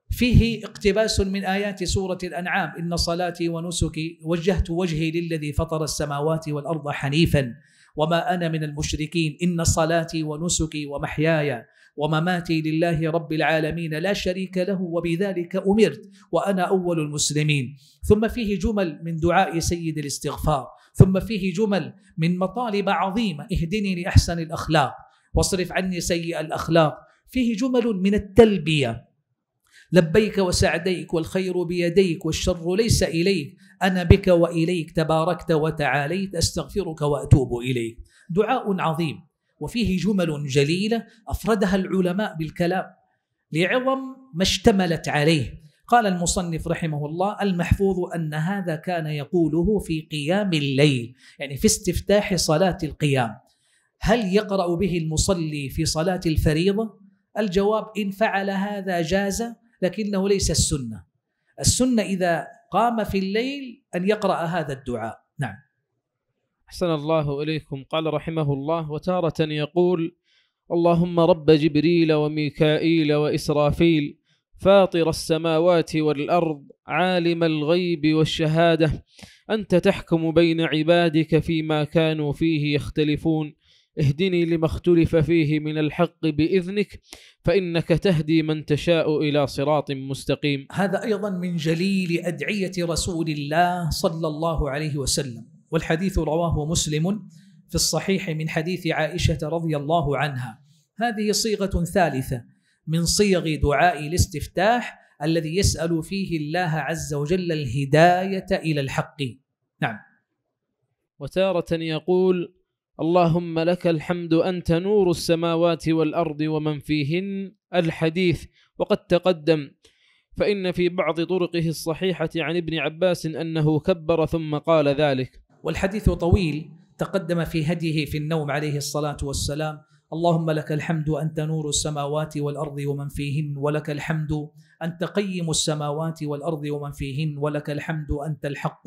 فيه اقتباس من آيات سورة الأنعام إن صلاتي ونسكي وجهت وجهي للذي فطر السماوات والأرض حنيفا وما أنا من المشركين إن صلاتي ونسكي ومحياي ومماتي لله رب العالمين لا شريك له وبذلك أمرت وأنا أول المسلمين ثم فيه جمل من دعاء سيد الاستغفار ثم فيه جمل من مطالب عظيمة اهدني لأحسن الأخلاق واصرف عني سيء الأخلاق فيه جمل من التلبية لبيك وسعديك والخير بيديك والشر ليس اليك انا بك واليك تباركت وتعاليت استغفرك واتوب اليك دعاء عظيم وفيه جمل جليله افردها العلماء بالكلام لعظم ما اشتملت عليه قال المصنف رحمه الله المحفوظ ان هذا كان يقوله في قيام الليل يعني في استفتاح صلاه القيام هل يقرا به المصلي في صلاه الفريضه الجواب ان فعل هذا جاز لكنه ليس السنه السنه اذا قام في الليل ان يقرا هذا الدعاء نعم احسن الله اليكم قال رحمه الله وتاره يقول اللهم رب جبريل وميكائيل واسرافيل فاطر السماوات والارض عالم الغيب والشهاده انت تحكم بين عبادك فيما كانوا فيه يختلفون اهدني لما اختلف فيه من الحق باذنك فانك تهدي من تشاء الى صراط مستقيم. هذا ايضا من جليل ادعيه رسول الله صلى الله عليه وسلم، والحديث رواه مسلم في الصحيح من حديث عائشه رضي الله عنها. هذه صيغه ثالثه من صيغ دعاء الاستفتاح الذي يسال فيه الله عز وجل الهدايه الى الحق. نعم. وتارة يقول اللهم لك الحمد أنت نور السماوات والأرض ومن فيهن الحديث وقد تقدم فإن في بعض طرقه الصحيحة عن ابن عباس أنه كبر ثم قال ذلك والحديث طويل تقدم في هديه في النوم عليه الصلاة والسلام اللهم لك الحمد أنت نور السماوات والأرض ومن فيهن ولك الحمد أنت قيم السماوات والأرض ومن فيهن ولك الحمد أنت الحق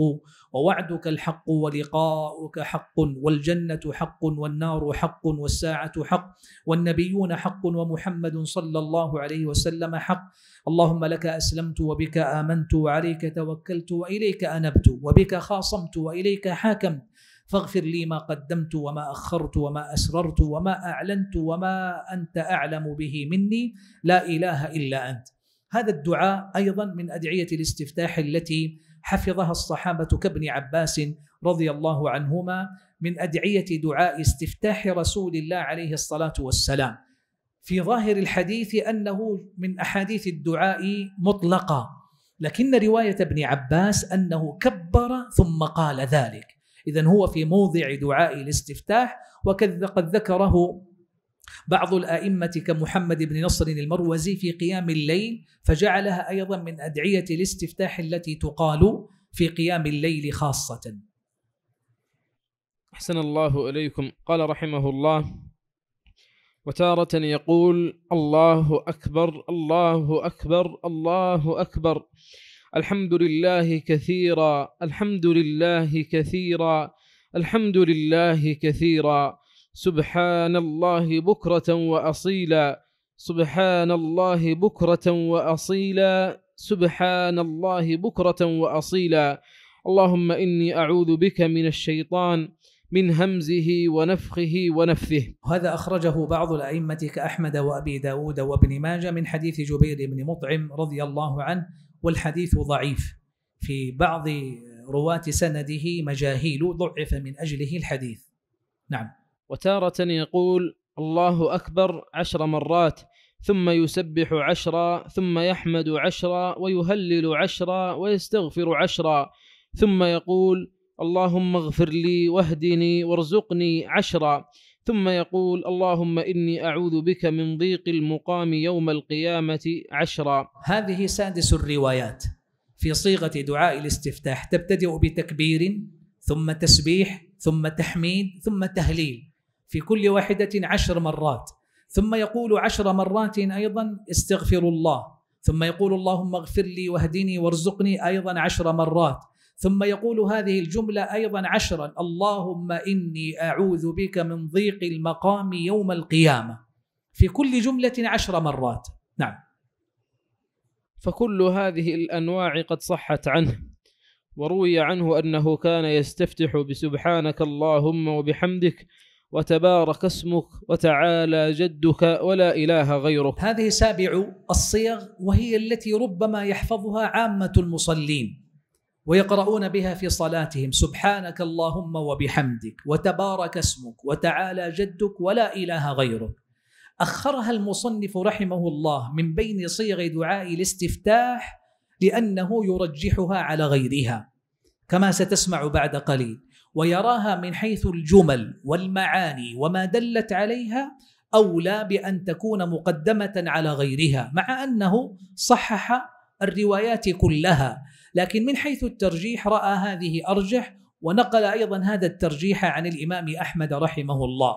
ووعدك الحق ولقاؤك حق والجنة حق والنار حق والساعة حق والنبيون حق ومحمد صلى الله عليه وسلم حق اللهم لك أسلمت وبك آمنت وعليك توكلت وإليك أنبت وبك خاصمت وإليك حاكمت فاغفر لي ما قدمت وما اخرت وما اسررت وما اعلنت وما انت اعلم به مني لا اله الا انت هذا الدعاء ايضا من ادعيه الاستفتاح التي حفظها الصحابه كابن عباس رضي الله عنهما من ادعيه دعاء استفتاح رسول الله عليه الصلاه والسلام في ظاهر الحديث انه من احاديث الدعاء مطلقه لكن روايه ابن عباس انه كبر ثم قال ذلك اذا هو في موضع دعاء الاستفتاح وقد ذكره بعض الائمه كمحمد بن نصر المروزي في قيام الليل فجعلها ايضا من ادعيه الاستفتاح التي تقال في قيام الليل خاصه. احسن الله اليكم قال رحمه الله وتارة يقول الله اكبر الله اكبر الله اكبر الحمد لله كثيرا الحمد لله كثيرا الحمد لله كثيرا سبحان الله بكرة وأصيلا سبحان الله بكرة وأصيلا سبحان الله بكرة وأصيلا اللهم إني أعوذ بك من الشيطان من همزه ونفخه ونفثه هذا أخرجه بعض الأئمة كأحمد وأبي داود وابن ماجة من حديث جبير بن مطعم رضي الله عنه والحديث ضعيف في بعض رواة سنده مجاهيل ضعف من أجله الحديث نعم وتارة يقول الله أكبر عشر مرات ثم يسبح عشرا ثم يحمد عشرا ويهلل عشرا ويستغفر عشرا ثم يقول اللهم اغفر لي واهدني وارزقني عشرا ثم يقول اللهم إني أعوذ بك من ضيق المقام يوم القيامة عشرا هذه سادس الروايات في صيغة دعاء الاستفتاح تبتدئ بتكبير ثم تسبيح ثم تحميد ثم تهليل في كل واحدة عشر مرات ثم يقول عشر مرات أيضا استغفر الله ثم يقول اللهم اغفر لي واهدني وارزقني أيضا عشر مرات ثم يقول هذه الجملة أيضا عشرا اللهم إني أعوذ بك من ضيق المقام يوم القيامة في كل جملة عشر مرات نعم فكل هذه الأنواع قد صحت عنه وروي عنه أنه كان يستفتح بسبحانك اللهم وبحمدك وتبارك اسمك وتعالى جدك ولا اله غيرك. هذه سابع الصيغ وهي التي ربما يحفظها عامه المصلين ويقرؤون بها في صلاتهم سبحانك اللهم وبحمدك وتبارك اسمك وتعالى جدك ولا اله غيرك. اخرها المصنف رحمه الله من بين صيغ دعاء الاستفتاح لانه يرجحها على غيرها كما ستسمع بعد قليل. ويراها من حيث الجمل والمعاني وما دلت عليها اولى بان تكون مقدمه على غيرها مع انه صحح الروايات كلها لكن من حيث الترجيح راى هذه ارجح ونقل ايضا هذا الترجيح عن الامام احمد رحمه الله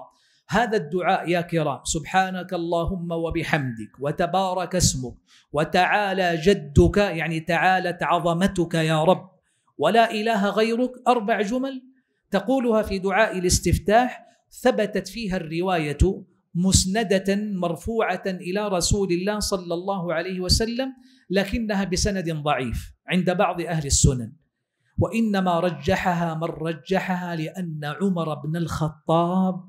هذا الدعاء يا كرام سبحانك اللهم وبحمدك وتبارك اسمك وتعالى جدك يعني تعالت عظمتك يا رب ولا اله غيرك اربع جمل تقولها في دعاء الاستفتاح ثبتت فيها الروايه مسنده مرفوعه الى رسول الله صلى الله عليه وسلم لكنها بسند ضعيف عند بعض اهل السنن وانما رجحها من رجحها لان عمر بن الخطاب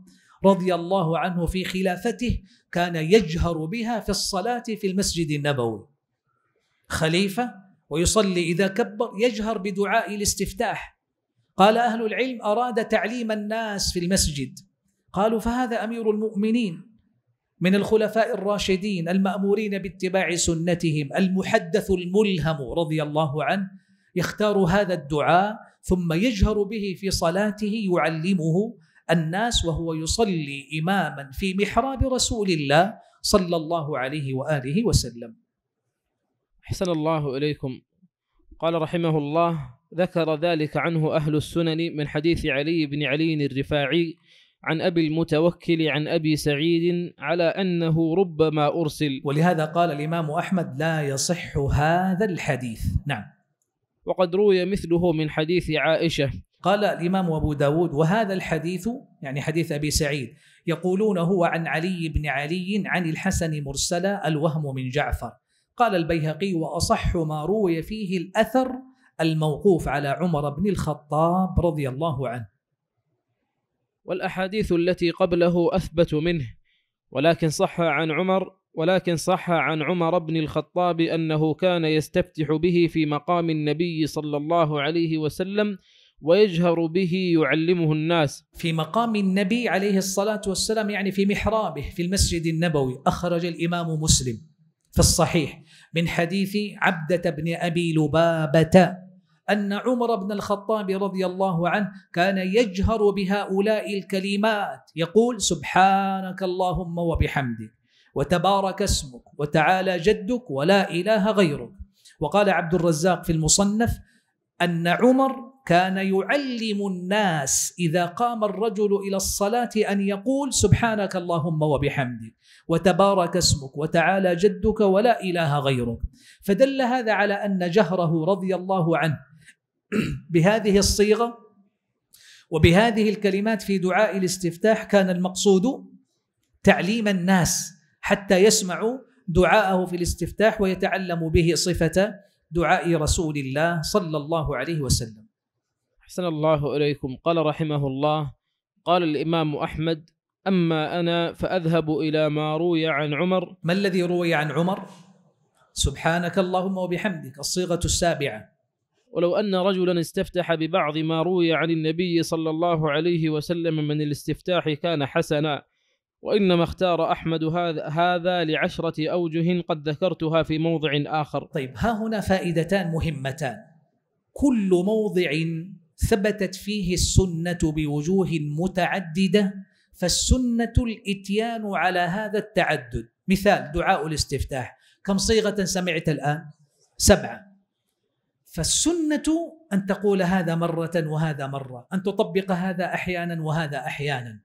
رضي الله عنه في خلافته كان يجهر بها في الصلاه في المسجد النبوي خليفه ويصلي اذا كبر يجهر بدعاء الاستفتاح قال أهل العلم أراد تعليم الناس في المسجد قالوا فهذا أمير المؤمنين من الخلفاء الراشدين المأمورين باتباع سنتهم المحدث الملهم رضي الله عنه يختار هذا الدعاء ثم يجهر به في صلاته يعلمه الناس وهو يصلي إماما في محراب رسول الله صلى الله عليه وآله وسلم أحسن الله إليكم قال رحمه الله ذكر ذلك عنه أهل السنن من حديث علي بن علي الرفاعي عن أبي المتوكل عن أبي سعيد على أنه ربما أرسل ولهذا قال الإمام أحمد لا يصح هذا الحديث نعم وقد روي مثله من حديث عائشة قال الإمام أبو داود وهذا الحديث يعني حديث أبي سعيد يقولون هو عن علي بن علي عن الحسن مرسلا الوهم من جعفر قال البيهقي وأصح ما روي فيه الأثر الموقوف على عمر بن الخطاب رضي الله عنه والأحاديث التي قبله أثبت منه ولكن صح عن عمر ولكن صح عن عمر بن الخطاب أنه كان يستفتح به في مقام النبي صلى الله عليه وسلم ويجهر به يعلمه الناس في مقام النبي عليه الصلاة والسلام يعني في محرابه في المسجد النبوي أخرج الإمام مسلم في الصحيح من حديث عبدة بن أبي لبابة أن عمر بن الخطاب رضي الله عنه كان يجهر بهؤلاء الكلمات يقول سبحانك اللهم وبحمدك وتبارك اسمك وتعالى جدك ولا إله غيرك وقال عبد الرزاق في المصنف أن عمر كان يعلم الناس إذا قام الرجل إلى الصلاة أن يقول سبحانك اللهم وبحمدك وتبارك اسمك وتعالى جدك ولا إله غيرك فدل هذا على أن جهره رضي الله عنه بهذه الصيغه وبهذه الكلمات في دعاء الاستفتاح كان المقصود تعليم الناس حتى يسمعوا دعاءه في الاستفتاح ويتعلموا به صفه دعاء رسول الله صلى الله عليه وسلم. احسن الله اليكم قال رحمه الله قال الامام احمد اما انا فاذهب الى ما روي عن عمر ما الذي روي عن عمر؟ سبحانك اللهم وبحمدك الصيغه السابعه ولو أن رجلا استفتح ببعض ما روي عن النبي صلى الله عليه وسلم من الاستفتاح كان حسنا وإنما اختار أحمد هذا, لعشرة أوجه قد ذكرتها في موضع آخر طيب ها هنا فائدتان مهمتان كل موضع ثبتت فيه السنة بوجوه متعددة فالسنة الإتيان على هذا التعدد مثال دعاء الاستفتاح كم صيغة سمعت الآن؟ سبعة فالسنه ان تقول هذا مره وهذا مره ان تطبق هذا احيانا وهذا احيانا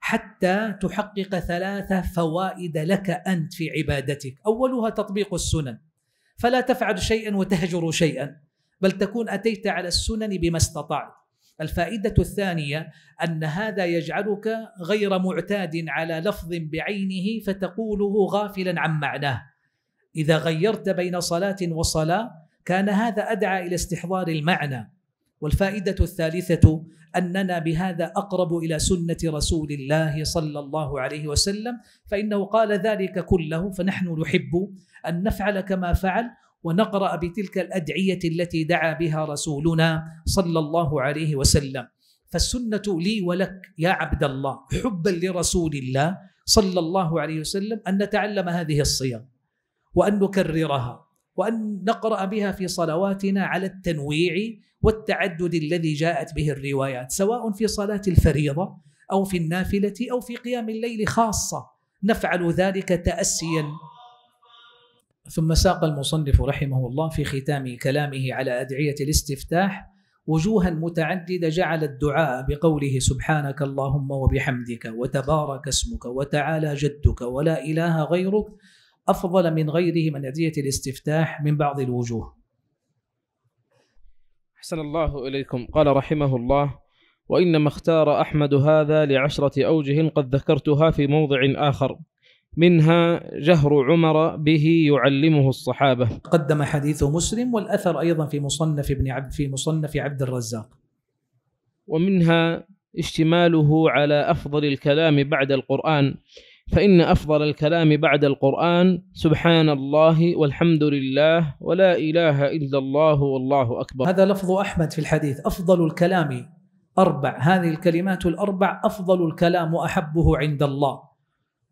حتى تحقق ثلاثه فوائد لك انت في عبادتك اولها تطبيق السنن فلا تفعل شيئا وتهجر شيئا بل تكون اتيت على السنن بما استطعت الفائده الثانيه ان هذا يجعلك غير معتاد على لفظ بعينه فتقوله غافلا عن معناه اذا غيرت بين صلاه وصلاه كان هذا ادعى الى استحضار المعنى والفائده الثالثه اننا بهذا اقرب الى سنه رسول الله صلى الله عليه وسلم فانه قال ذلك كله فنحن نحب ان نفعل كما فعل ونقرا بتلك الادعيه التي دعا بها رسولنا صلى الله عليه وسلم فالسنه لي ولك يا عبد الله حبا لرسول الله صلى الله عليه وسلم ان نتعلم هذه الصيام وان نكررها وأن نقرأ بها في صلواتنا على التنويع والتعدد الذي جاءت به الروايات سواء في صلاة الفريضة أو في النافلة أو في قيام الليل خاصة نفعل ذلك تأسيا ثم ساق المصنف رحمه الله في ختام كلامه على أدعية الاستفتاح وجوها متعدده جعل الدعاء بقوله سبحانك اللهم وبحمدك وتبارك اسمك وتعالى جدك ولا اله غيرك أفضل من غيره من أدية الاستفتاح من بعض الوجوه أحسن الله إليكم قال رحمه الله وإنما اختار أحمد هذا لعشرة أوجه قد ذكرتها في موضع آخر منها جهر عمر به يعلمه الصحابة قدم حديث مسلم والأثر أيضا في مصنف ابن عبد في مصنف عبد الرزاق ومنها اشتماله على أفضل الكلام بعد القرآن فإن أفضل الكلام بعد القرآن سبحان الله والحمد لله ولا إله إلا الله والله أكبر هذا لفظ أحمد في الحديث أفضل الكلام أربع هذه الكلمات الأربع أفضل الكلام وأحبه عند الله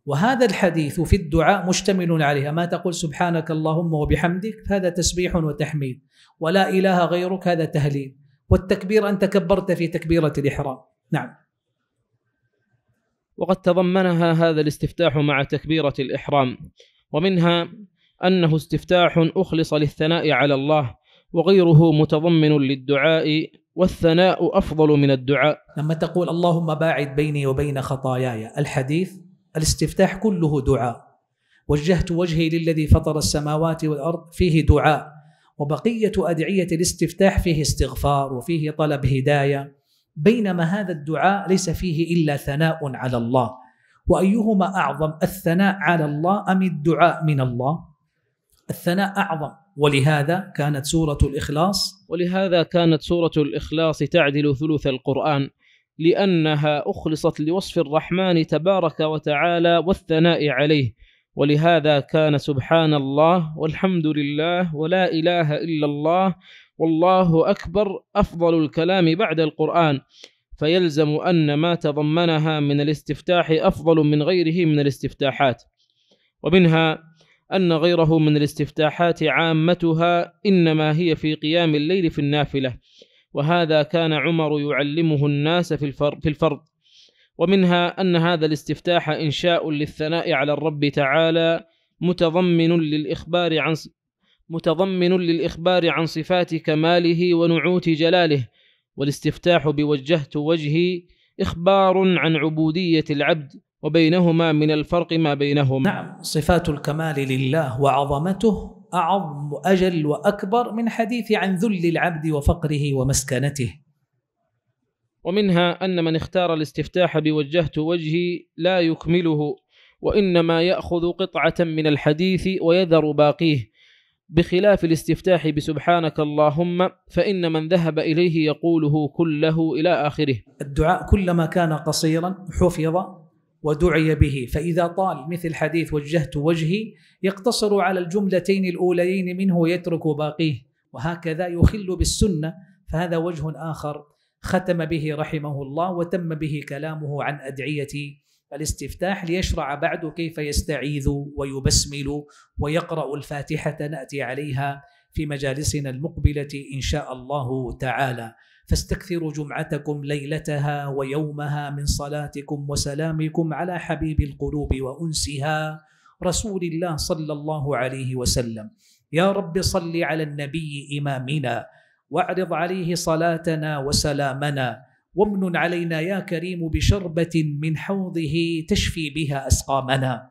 وهذا الحديث في الدعاء مشتمل عليها ما تقول سبحانك اللهم وبحمدك هذا تسبيح وتحميد ولا إله غيرك هذا تهليل والتكبير أن تكبرت في تكبيرة الإحرام نعم وقد تضمنها هذا الاستفتاح مع تكبيرة الإحرام ومنها أنه استفتاح أخلص للثناء على الله وغيره متضمن للدعاء والثناء أفضل من الدعاء لما تقول اللهم باعد بيني وبين خطاياي الحديث الاستفتاح كله دعاء وجهت وجهي للذي فطر السماوات والأرض فيه دعاء وبقية أدعية الاستفتاح فيه استغفار وفيه طلب هداية بينما هذا الدعاء ليس فيه الا ثناء على الله وايهما اعظم الثناء على الله ام الدعاء من الله الثناء اعظم ولهذا كانت سوره الاخلاص ولهذا كانت سوره الاخلاص تعدل ثلث القران لانها اخلصت لوصف الرحمن تبارك وتعالى والثناء عليه ولهذا كان سبحان الله والحمد لله ولا اله الا الله والله أكبر أفضل الكلام بعد القرآن فيلزم أن ما تضمنها من الاستفتاح أفضل من غيره من الاستفتاحات ومنها أن غيره من الاستفتاحات عامتها إنما هي في قيام الليل في النافلة وهذا كان عمر يعلمه الناس في الفرض ومنها أن هذا الاستفتاح إنشاء للثناء على الرب تعالى متضمن للإخبار عن متضمن للإخبار عن صفات كماله ونعوت جلاله والاستفتاح بوجهت وجهي إخبار عن عبودية العبد وبينهما من الفرق ما بينهما نعم صفات الكمال لله وعظمته أعظم أجل وأكبر من حديث عن ذل العبد وفقره ومسكنته ومنها أن من اختار الاستفتاح بوجهت وجهي لا يكمله وإنما يأخذ قطعة من الحديث ويذر باقيه بخلاف الاستفتاح بسبحانك اللهم فإن من ذهب إليه يقوله كله إلى آخره الدعاء كلما كان قصيرا حفظ ودعي به فإذا طال مثل حديث وجهت وجهي يقتصر على الجملتين الأوليين منه ويترك باقيه وهكذا يخل بالسنة فهذا وجه آخر ختم به رحمه الله وتم به كلامه عن أدعية الاستفتاح ليشرع بعد كيف يستعيذ ويبسمل ويقرأ الفاتحة نأتي عليها في مجالسنا المقبلة إن شاء الله تعالى فاستكثروا جمعتكم ليلتها ويومها من صلاتكم وسلامكم على حبيب القلوب وأنسها رسول الله صلى الله عليه وسلم يا رب صل على النبي إمامنا واعرض عليه صلاتنا وسلامنا وامن علينا يا كريم بشربة من حوضه تشفي بها أسقامنا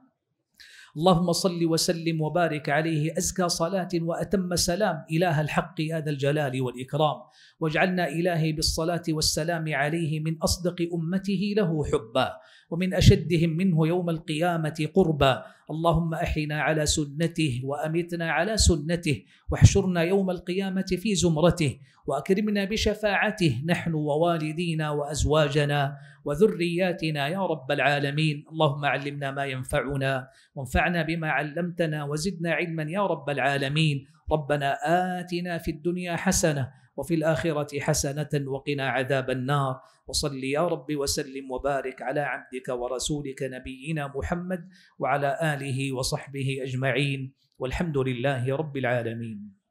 اللهم صل وسلم وبارك عليه أزكى صلاة وأتم سلام إله الحق يا ذا الجلال والإكرام واجعلنا إلهي بالصلاة والسلام عليه من أصدق أمته له حبا ومن أشدهم منه يوم القيامة قربا اللهم أحينا على سنته وأمتنا على سنته واحشرنا يوم القيامة في زمرته وأكرمنا بشفاعته نحن ووالدينا وأزواجنا وذرياتنا يا رب العالمين اللهم علمنا ما ينفعنا وانفعنا بما علمتنا وزدنا علما يا رب العالمين ربنا آتنا في الدنيا حسنة وفي الآخرة حسنة وقنا عذاب النار وصل يا رب وسلم وبارك على عبدك ورسولك نبينا محمد وعلى اله وصحبه اجمعين والحمد لله رب العالمين